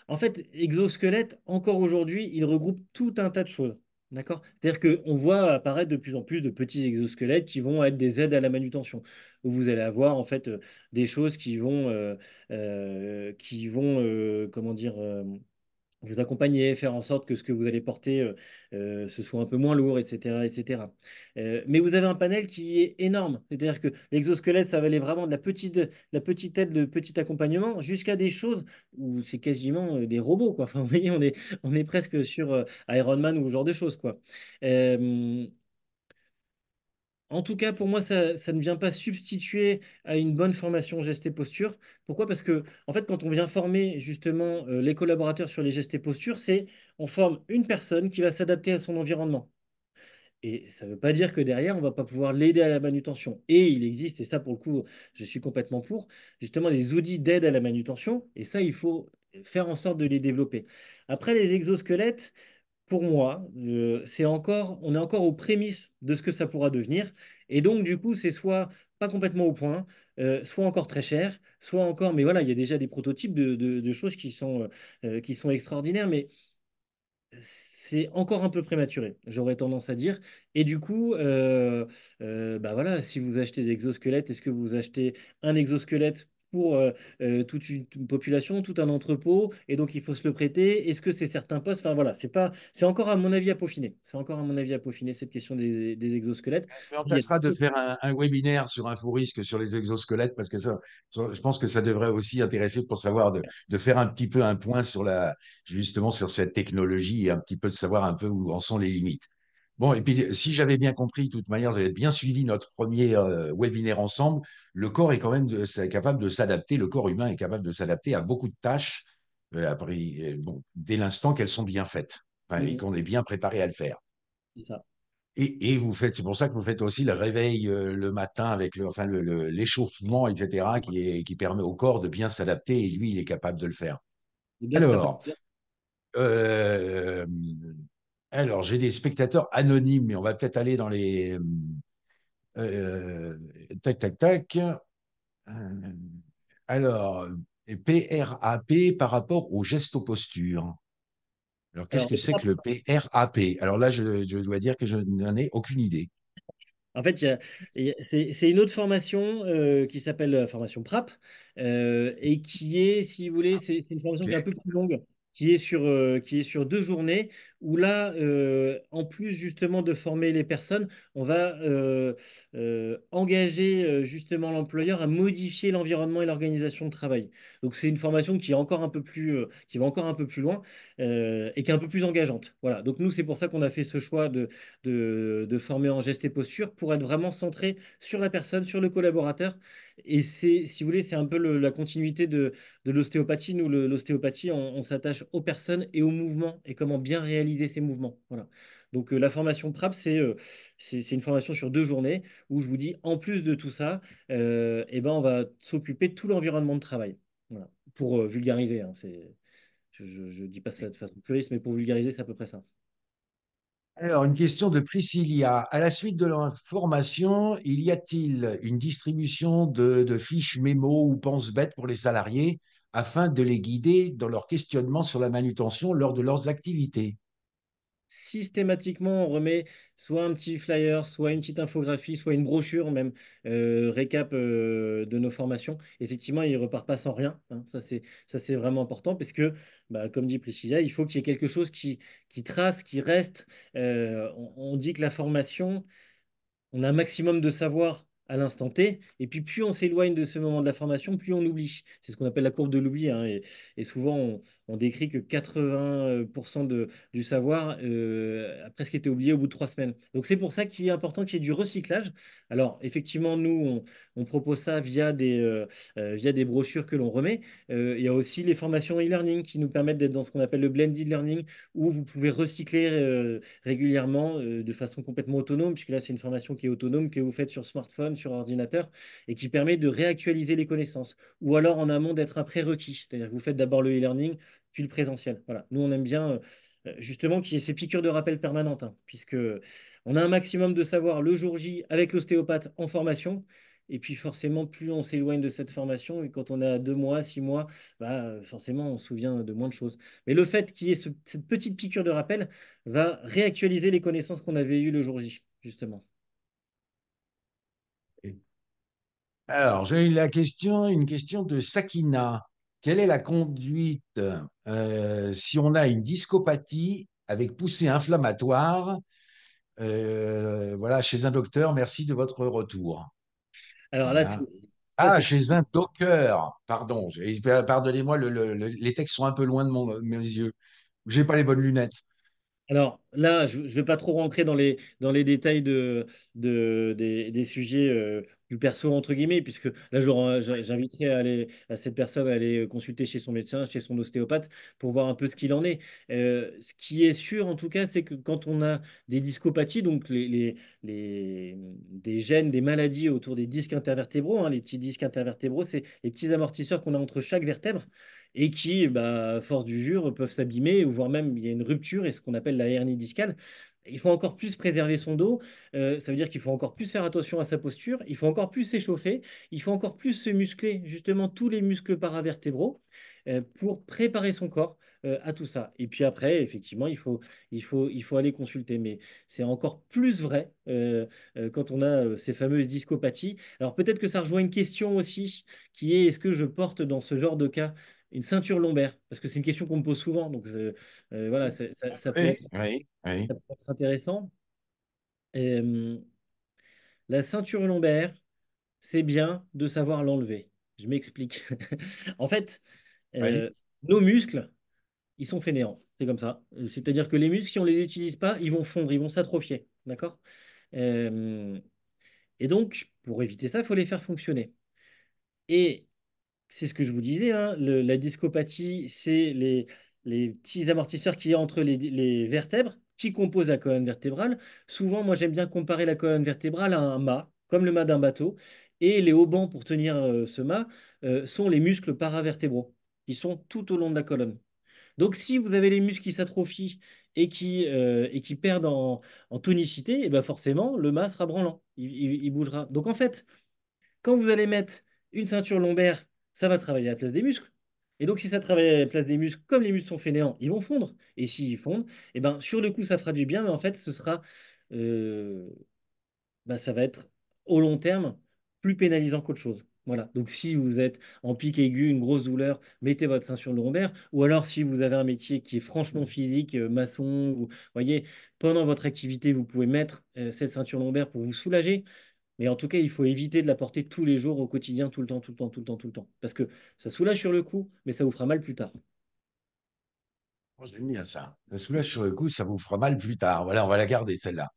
en fait, exosquelette, encore aujourd'hui, il regroupe tout un tas de choses. D'accord C'est-à-dire qu'on voit apparaître de plus en plus de petits exosquelettes qui vont être des aides à la manutention. Vous allez avoir en fait euh, des choses qui vont, qui vont comment dire, vous accompagner, faire en sorte que ce que vous allez porter, euh, euh ce soit un peu moins lourd, etc. etc. Euh, mais vous avez un panel qui est énorme. C'est-à-dire que l'exosquelette, ça va aller vraiment de la petite, la petite aide, le petit accompagnement, jusqu'à des choses où c'est quasiment euh, des robots. Quoi. Enfin, vous voyez, on est, on est presque sur Iron Man ou ce genre de choses. Quoi. En tout cas, pour moi, ça, ne vient pas substituer à une bonne formation gestes et postures. Pourquoi Parce que, en fait, quand on vient former justement euh, les collaborateurs sur les gestes et postures, c'est on forme une personne qui va s'adapter à son environnement. Et ça ne veut pas dire que derrière, on ne va pas pouvoir l'aider à la manutention. Et il existe, et ça pour le coup, je suis complètement pour, justement les outils d'aide à la manutention. Et ça, il faut faire en sorte de les développer. Après, les exosquelettes, pour moi, euh, c'est encore, on est encore aux prémices de ce que ça pourra devenir. Et donc, du coup, c'est soit pas complètement au point, euh, soit encore très cher, soit encore. Mais voilà, il y a déjà des prototypes de, choses qui sont, euh, qui sont extraordinaires, mais c'est encore un peu prématuré, j'aurais tendance à dire. Et du coup, bah voilà, si vous achetez des exosquelettes, est-ce que vous achetez un exosquelette pour euh, euh, toute une, population, tout un entrepôt, et donc il faut se le prêter. Est-ce que c'est certains postes Enfin voilà, c'est pas, c'est encore à mon avis à peaufiner. C'est encore à mon avis à peaufiner cette question des, exosquelettes. On tâchera de faire un, webinaire sur un faux risque sur les exosquelettes parce que ça, je pense que ça devrait aussi intéresser pour savoir de, de faire un petit peu un point sur la justement sur cette technologie et un petit peu de savoir un peu où en sont les limites. Bon, et puis si j'avais bien compris, de toute manière, vous avez bien suivi notre premier euh, webinaire ensemble, le corps est quand même capable de s'adapter, le corps humain est capable de s'adapter à beaucoup de tâches euh, après, euh, dès l'instant qu'elles sont bien faites et mmh qu'on est bien préparé à le faire. C'est ça. Et, vous faites, c'est pour ça que vous faites aussi le réveil le matin avec enfin l'échauffement, etc., qui, qui permet au corps de bien s'adapter et lui, il est capable de le faire. Alors, alors, j'ai des spectateurs anonymes, mais on va peut-être aller dans les. Euh, tac, tac, tac. Euh, alors, PRAP par rapport aux postures. Alors, qu'est-ce que c'est que le PRAP Alors là, je, dois dire que je n'en ai aucune idée. En fait, c'est une autre formation euh, qui s'appelle formation PRAP et qui est, si vous voulez, c'est une formation qui est un peu plus longue qui est sur, euh, qui est sur deux journées, où là, euh, en plus justement de former les personnes, on va euh, engager justement l'employeur à modifier l'environnement et l'organisation de travail. Donc c'est une formation qui, est encore un peu plus, qui va encore un peu plus loin et qui est un peu plus engageante. Voilà, donc nous, c'est pour ça qu'on a fait ce choix de, de, de former en gestes et posture pour être vraiment centré sur la personne, sur le collaborateur et c'est, si vous voulez, c'est un peu la continuité de, de l'ostéopathie. Nous, l'ostéopathie, on, s'attache aux personnes et aux mouvements et comment bien réaliser ces mouvements. Voilà. Donc euh, la formation PRAP, euh, c'est c'est une formation sur deux journées où je vous dis, en plus de tout ça, euh, eh ben, on va s'occuper de tout l'environnement de travail. Pour euh, vulgariser, hein, je ne dis pas ça de façon plus, mais pour vulgariser, c'est à peu près ça. Alors, une question de Priscilla. À la suite de l'information, il y a-t-il une distribution de, fiches mémo ou pense-bêtes pour les salariés afin de les guider dans leur questionnement sur la manutention lors de leurs activités systématiquement, on remet soit un petit flyer, soit une petite infographie, soit une brochure même, euh, récap euh, de nos formations. Effectivement, ils ne repartent pas sans rien. Hein. Ça, c'est vraiment important parce que, bah, comme dit Priscilla, il faut qu'il y ait quelque chose qui, trace, qui reste. Euh, on, on, dit que la formation, on a un maximum de savoir à l'instant T. Et puis plus on s'éloigne de ce moment de la formation, plus on oublie. C'est ce qu'on appelle la courbe de l'oubli. Hein, et, souvent, on, décrit que 80% de, du savoir euh, a presque été oublié au bout de trois semaines. Donc c'est pour ça qu'il est important qu'il y ait du recyclage. Alors effectivement, nous, on, propose ça via des, euh, euh, via des brochures que l'on remet. il y a aussi les formations e-learning qui nous permettent d'être dans ce qu'on appelle le blended learning, où vous pouvez recycler régulièrement de façon complètement autonome, puisque là, c'est une formation qui est autonome, que vous faites sur smartphone sur ordinateur et qui permet de réactualiser les connaissances. Ou alors en amont d'être un prérequis, c'est-à-dire vous faites d'abord le e-learning, puis le présentiel. Voilà. Nous, on aime bien euh, euh, justement qu'il y ait ces piqûres de rappel permanentes, puisqu'on hein, puisque on a un maximum de savoir le jour J avec l'ostéopathe en formation. Et puis forcément, plus on s'éloigne de cette formation, et quand on est à deux mois, six mois, bah, euh, forcément, on se souvient de moins de choses. Mais le fait qu'il y ait cette petite piqûre de rappel va réactualiser les connaissances qu'on avait eues le jour J, justement. Alors, j'ai la question, une question de Sakina. Quelle est la conduite euh, si on a une discopathie avec poussée inflammatoire euh, Voilà, chez un docteur, merci de votre retour. Alors là, c'est. Ah, chez un docteur. pardon, pardonnez-moi, les textes sont un peu loin de mes yeux. Je n'ai pas les bonnes lunettes. Alors là, je ne vais pas trop rentrer dans les, dans les détails de, de des, sujets euh, du perso, entre guillemets, puisque là, j'inviterai à, aller, à cette personne à aller euh, consulter chez son médecin, chez son ostéopathe, pour voir un peu ce qu'il en est. Euh, ce qui est sûr, en tout cas, c'est que quand on a des discopathies, donc les, des gènes, des maladies autour des disques intervertébraux, hein, les petits disques intervertébraux, c'est les petits amortisseurs qu'on a entre chaque vertèbre et qui, bah, force du jour, peuvent s'abîmer, ou voire même il y a une rupture et ce qu'on appelle la hernie discale. Il faut encore plus préserver son dos. Euh, ça veut dire qu'il faut encore plus faire attention à sa posture. Il faut encore plus s'échauffer. Il faut encore plus se muscler, justement, tous les muscles paravertébraux euh, pour préparer son corps euh, à tout ça. Et puis après, effectivement, il faut, il faut aller consulter. Mais c'est encore plus vrai quand on a ces fameuses discopathies. Alors peut-être que ça rejoint une question aussi qui est est-ce que je porte dans ce genre de cas une ceinture lombaire Parce que c'est une question qu'on me pose souvent. Donc voilà, ça, peut être, intéressant. la ceinture lombaire, c'est bien de savoir l'enlever. Je m'explique. en fait, euh, nos muscles, ils sont fainéants. C'est comme ça. C'est-à-dire que les muscles, si on les utilise pas, ils vont fondre, ils vont s'atrophier. D'accord Et donc, pour éviter ça, il faut les faire fonctionner. Et c'est ce que je vous disais, hein, la discopathie, c'est les, petits amortisseurs qu'il y a entre les, vertèbres qui composent la colonne vertébrale. Souvent, moi, j'aime bien comparer la colonne vertébrale à un mât, comme le mât d'un bateau. Et les haubans pour tenir euh, ce mât euh, sont les muscles paravertébraux. Ils sont tout au long de la colonne. Donc, si vous avez les muscles qui s'atrophient et qui, euh, et qui perdent en, tonicité, et eh ben forcément, le mât sera branlant. il bougera. Donc, en fait, quand vous allez mettre une ceinture lombaire ça va travailler à la place des muscles. Et donc, si ça travaille à la place des muscles, comme les muscles sont fainéants, ils vont fondre. Et s'ils fondent, eh ben, sur le coup, ça fera du bien, mais en fait, ce sera, euh, bah, ça va être au long terme plus pénalisant qu'autre chose. Voilà. Donc, si vous êtes en pic aigu, une grosse douleur, mettez votre ceinture lombaire. Ou alors, si vous avez un métier qui est franchement physique, euh, maçon, vous voyez, pendant votre activité, vous pouvez mettre euh, cette ceinture lombaire pour vous soulager. Et en tout cas, il faut éviter de la porter tous les jours, au quotidien, tout le temps, tout le temps, tout le temps, tout le temps. Parce que ça soulage sur le coup, mais ça vous fera mal plus tard. Oh, j'aime bien ça. Ça soulage sur le coup, ça vous fera mal plus tard. Voilà, on va la garder, celle-là.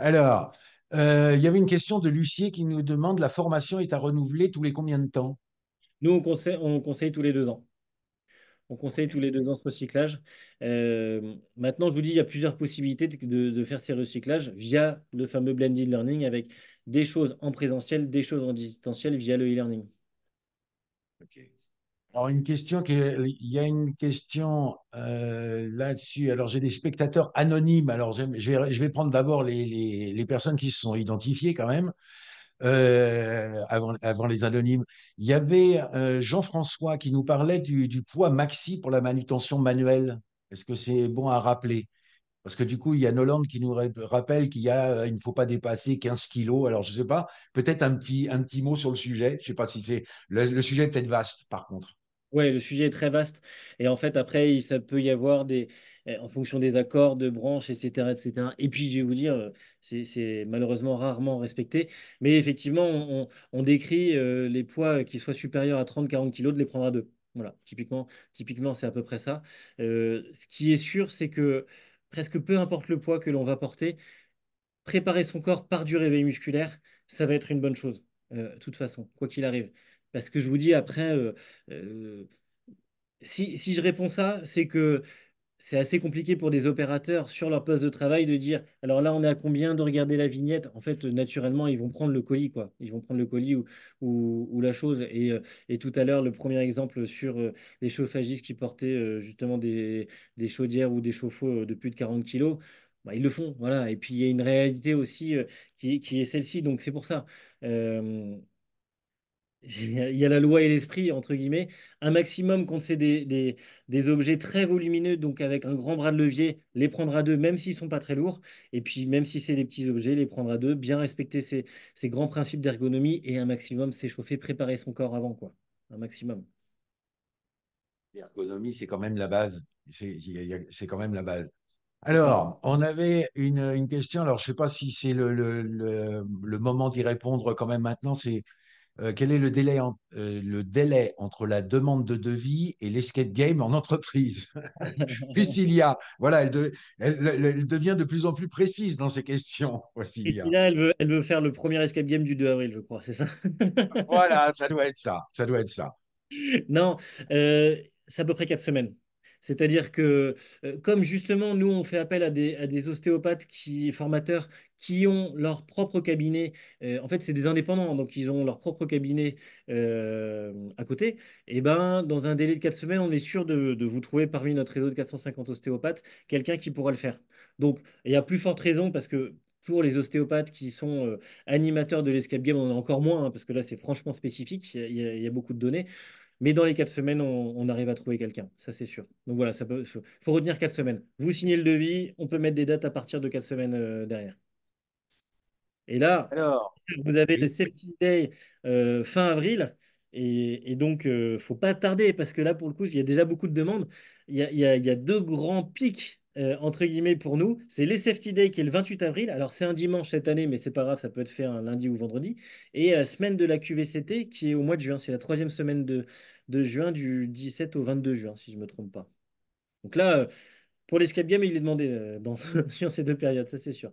Alors, euh, il y avait une question de Lucier qui nous demande la formation est à renouveler tous les combien de temps Nous, on conseille, tous les deux ans. On conseille tous les deux ans ce recyclage. Euh, maintenant, je vous dis, il y a plusieurs possibilités de, faire ces recyclages via le fameux blended learning avec des choses en présentiel, des choses en distanciel via le e-learning. Alors, une question, il y a une question euh, là-dessus. Alors, j'ai des spectateurs anonymes. Alors, je vais, je vais prendre d'abord les, les, les, personnes qui se sont identifiées quand même, euh, avant, avant, les anonymes. Il y avait euh, Jean-François qui nous parlait du, poids maxi pour la manutention manuelle. Est-ce que c'est bon à rappeler parce que du coup, il y a Nolan qui nous rappelle qu'il euh, il ne faut pas dépasser 15 kilos. Alors, je ne sais pas, peut-être un petit, un petit mot sur le sujet. Je ne sais pas si c'est. Le, sujet est peut-être vaste, par contre. Oui, le sujet est très vaste. Et en fait, après, ça peut y avoir des. Eh, en fonction des accords, de branches, etc. etc. Et puis, je vais vous dire, c'est malheureusement rarement respecté. Mais effectivement, on, décrit euh, les poids euh, qui soient supérieurs à 30-40 kilos de les prendre à deux. Voilà, typiquement, typiquement c'est à peu près ça. ce qui est sûr, c'est que presque peu importe le poids que l'on va porter, préparer son corps par du réveil musculaire, ça va être une bonne chose, euh, de toute façon, quoi qu'il arrive. Parce que je vous dis, après, euh, euh, si, si je réponds ça, c'est que c'est assez compliqué pour des opérateurs sur leur poste de travail de dire alors là on est à combien de regarder la vignette en fait naturellement ils vont prendre le colis quoi ils vont prendre le colis ou, ou, la chose euh, et, tout à l'heure le premier exemple sur euh, les chauffagistes qui portaient euh, justement des, chaudières ou des chauffe-eau de plus de 40 kilos bah, ils le font voilà et puis il y a une réalité aussi qui, est celle-ci donc c'est pour ça il y a la loi et l'esprit, entre guillemets. Un maximum quand c'est des, objets très volumineux, donc avec un grand bras de levier, les prendre à deux, même s'ils ne sont pas très lourds. Et puis, même si c'est des petits objets, les prendre à deux, bien respecter ces, grands principes d'ergonomie et un maximum s'échauffer, préparer son corps avant, quoi. Un maximum. L'ergonomie, c'est quand même la base. C'est quand même la base. Alors, on avait une, question. Alors, je ne sais pas si c'est le, le, le moment d'y répondre quand même maintenant. C'est euh, quel est le délai, euh, le délai entre la demande de devis et l'escape game en entreprise Priscilla, y a, voilà, elle, devient de plus en plus précise dans ses questions. Priscilla, elle veut, elle veut faire le premier escape game du 2 avril, je crois, c'est ça Voilà, ça doit être ça, ça doit être ça. Non, euh, c'est à peu près quatre semaines. C'est-à-dire que, comme justement, nous, on fait appel à des, à des ostéopathes qui, formateurs qui ont leur propre cabinet. Euh, en fait, c'est des indépendants, hein, donc ils ont leur propre cabinet euh, à côté. Et eh ben, dans un délai de quatre semaines, on est sûr de, vous trouver parmi notre réseau de 450 ostéopathes quelqu'un qui pourra le faire. Donc, il y a plus forte raison parce que pour les ostéopathes qui sont euh, animateurs de l'escape game, on en a encore moins, hein, parce que là, c'est franchement spécifique, il y, a beaucoup de données. Mais dans les quatre semaines, on, arrive à trouver quelqu'un, ça c'est sûr. Donc voilà, il faut, retenir quatre semaines. Vous signez le devis, on peut mettre des dates à partir de quatre semaines derrière. Et là, vous avez les safety Day euh, fin avril. Et, donc, euh, faut pas tarder parce que là, pour le coup, il y a déjà beaucoup de demandes. Il y a, deux grands pics euh, entre guillemets pour nous, c'est les Safety Day qui est le 28 avril. Alors c'est un dimanche cette année, mais c'est pas grave, ça peut être fait un lundi ou vendredi. Et la semaine de la QVCT qui est au mois de juin, c'est la troisième semaine de, juin, du 17 au 22 juin, si je ne me trompe pas. Donc là, pour l'escape game, il est demandé dans, sur ces deux périodes, ça c'est sûr.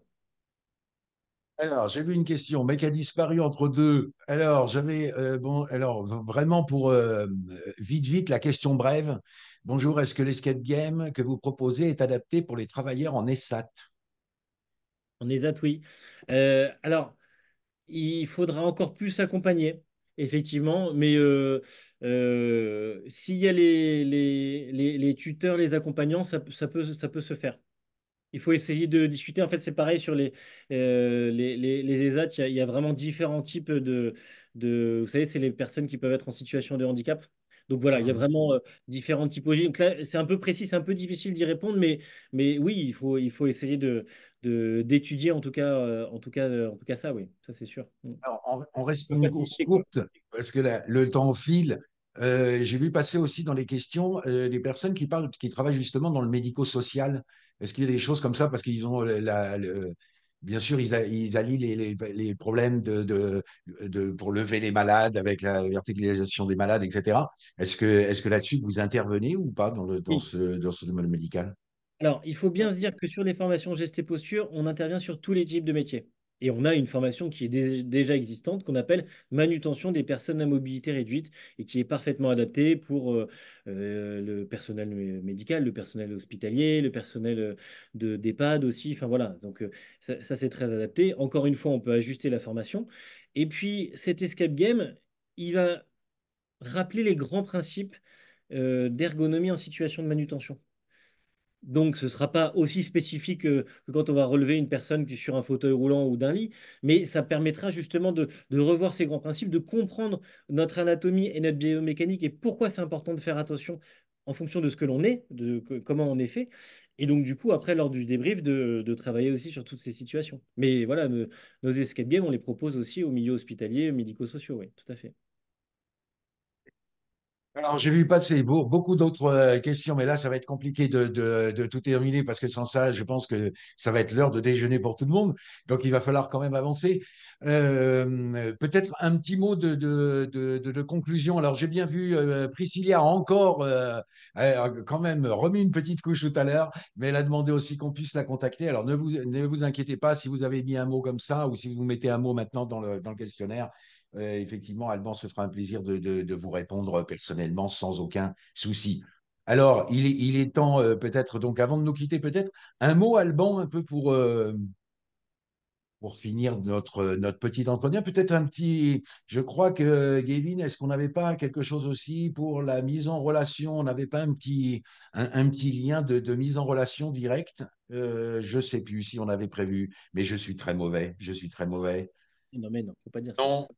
Alors, j'ai vu une question, mais qui a disparu entre deux. Alors, j'avais, euh, bon, alors, vraiment pour euh, vite, vite, la question brève. Bonjour, est-ce que l'escape game que vous proposez est adapté pour les travailleurs en ESAT En ESAT, oui. Euh, alors, il faudra encore plus accompagner effectivement. Mais s'il y a les, les, tuteurs, les accompagnants, ça, peut, ça peut se faire. Il faut essayer de discuter. En fait, c'est pareil sur les, euh, ESAT. E il y, a, vraiment différents types de, de. Vous savez, c'est les personnes qui peuvent être en situation de handicap. Donc voilà, il y a ah. vraiment différents euh, différentes typologies. Donc là, c'est un peu précis, c'est un peu difficile d'y répondre, mais, mais oui, il faut, il faut essayer de, d'étudier en tout cas, euh, en en tout cas ça, oui, ça c'est sûr. Mm. Alors, on, reste une parce que le temps file. Euh, j'ai vu passer aussi dans les questions euh, des personnes qui parlent, qui travaillent justement dans le médico-social. Est-ce qu'il y a des choses comme ça parce qu'ils ont euh, bien sûr ils, allient les, problèmes de, pour lever les malades avec la verticalisation des malades, etc. Est-ce que est que là-dessus vous intervenez ou pas dans le ce domaine médical Alors il faut bien se dire que sur les formations gestes et postures, on intervient sur tous les types de métiers. Et on a une formation qui est déjà existante, qu'on appelle manutention des personnes à mobilité réduite, et qui est parfaitement adaptée pour euh, euh, le personnel médical, le personnel hospitalier, le personnel euh, d'EHPAD aussi. Enfin voilà, donc ça, c'est très adapté. Encore une fois, on peut ajuster la formation. Et puis cet escape game, il va rappeler les grands principes d'ergonomie en situation de manutention. Donc, ce ne sera pas aussi spécifique que, quand on va relever une personne qui est sur un fauteuil roulant ou d'un lit, mais ça permettra justement de, revoir ces grands principes, de comprendre notre anatomie et notre biomécanique et pourquoi c'est important de faire attention en fonction de ce que l'on est, de comment on est fait. Et donc, du coup, après, lors du débrief, de, travailler aussi sur toutes ces situations. Mais voilà, nos escape games, on les propose aussi aux milieux hospitaliers, médico-sociaux, oui, tout à fait. Alors, j'ai vu passer beaucoup d'autres euh, questions, mais là, ça va être compliqué de, tout terminer parce que sans ça, je pense que ça va être l'heure de déjeuner pour tout le monde. Donc, il va falloir quand même avancer. Euh, peut-être un petit mot de, conclusion. Alors, j'ai bien vu euh, Priscilla encore, quand même, remis une petite couche tout à l'heure, mais elle a demandé aussi qu'on puisse la contacter. Alors, ne vous, inquiétez pas si vous avez mis un mot comme ça ou si vous mettez un mot maintenant dans le questionnaire euh, effectivement, Alban se fera un plaisir de, vous répondre euh, personnellement sans aucun souci. Alors, il, est temps euh, peut-être, donc avant de nous quitter, peut-être un mot, Alban, un peu pour pour finir notre, notre petit entretien, peut-être un petit. Je crois que, Gavin, est-ce qu'on n'avait pas quelque chose aussi pour la mise en relation On n'avait pas un petit, un, petit lien de, mise en relation directe Je ne sais plus si on avait prévu, mais je suis très mauvais. Je suis très mauvais. Non, mais non, il ne faut pas dire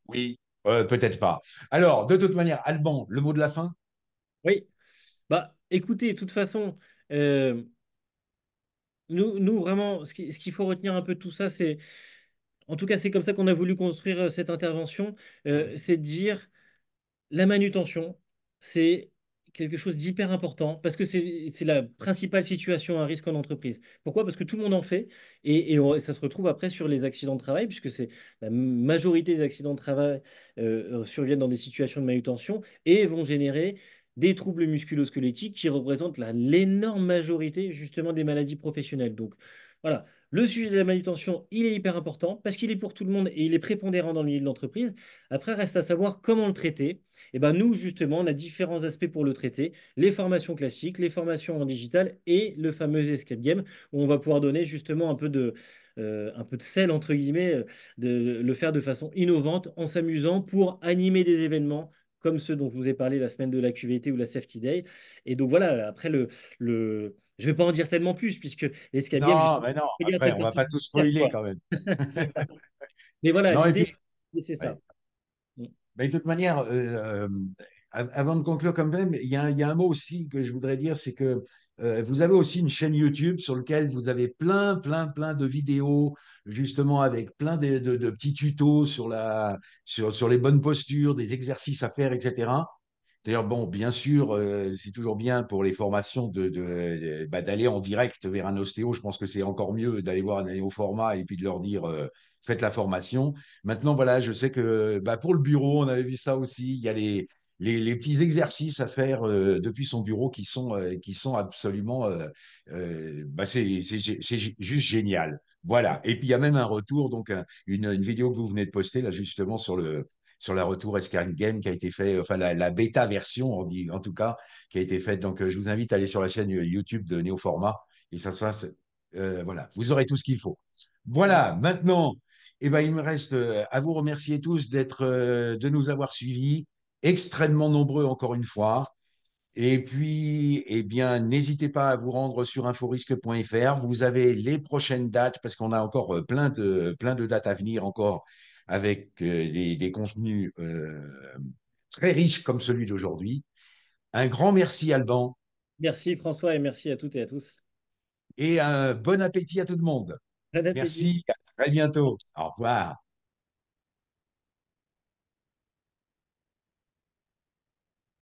oui, euh, peut-être pas. Alors, de toute manière, Alban, le mot de la fin Oui. Bah, écoutez, de toute façon, euh, nous, nous, vraiment, ce qu'il faut retenir un peu de tout ça, c'est. En tout cas, c'est comme ça qu'on a voulu construire euh, cette intervention. c'est de dire la manutention, c'est quelque chose d'hyper important parce que c'est la principale situation à risque en entreprise. Pourquoi Parce que tout le monde en fait et, ça se retrouve après sur les accidents de travail puisque c'est la majorité des accidents de travail euh, euh, surviennent dans des situations de manutention et vont générer des troubles musculo qui représentent l'énorme majorité justement des maladies professionnelles. Donc voilà, le sujet de la manutention, il est hyper important parce qu'il est pour tout le monde et il est prépondérant dans le milieu de l'entreprise. Après, reste à savoir comment le traiter. Et eh ben nous, justement, on a différents aspects pour le traiter. Les formations classiques, les formations en digital et le fameux escape game où on va pouvoir donner justement un peu de, euh, un peu de sel, entre guillemets, euh, de, le faire de façon innovante, en s'amusant pour animer des événements, comme ceux dont je vous ai parlé la semaine de la QVT ou la Safety Day. Et donc voilà, après le, le, je ne vais pas en dire tellement plus, puisque l'escalier. Non, mais non, on ne va pas tout spoiler quand même. Mais voilà, c'est ça. Mm. de toute manière, euh, euh, avant de conclure quand même, il y, a, un mot aussi que je voudrais dire, c'est que euh, vous avez aussi une chaîne YouTube sur laquelle vous avez plein, plein, plein de vidéos, justement avec plein de, petits tutos sur, la, sur, les bonnes postures, des exercices à faire, etc. D'ailleurs, bon, bien sûr, euh, c'est toujours bien pour les formations de, euh, bah, d'aller en direct vers un ostéo. Je pense que c'est encore mieux d'aller voir un néo-format et puis de leur dire euh, faites la formation. Maintenant, voilà, je sais que bah, pour le bureau, on avait vu ça aussi. Il y a les, les, petits exercices à faire depuis son bureau qui sont, qui sont absolument. Bah, c'est, c'est juste génial. Voilà. Et puis, il y a même un retour, donc une, une vidéo que vous venez de poster là justement sur le, sur la retour un Game qui a été fait, enfin la, bêta version en, tout cas, qui a été faite. Donc euh, je vous invite à aller sur la chaîne euh, YouTube de Neoforma. et ça sera, euh, voilà, vous aurez tout ce qu'il faut. Voilà, maintenant, eh ben, il me reste à vous remercier tous d'être, de nous avoir suivis, extrêmement nombreux encore une fois. Et puis, eh bien, n'hésitez pas à vous rendre sur inforisque.fr. Vous avez les prochaines dates parce qu'on a encore plein de, plein de dates à venir encore avec euh, des, contenus euh, très riches comme celui d'aujourd'hui. Un grand merci, Alban. Merci, François, et merci à toutes et à tous. Et un bon appétit à tout le monde. merci, à très bientôt. Au revoir.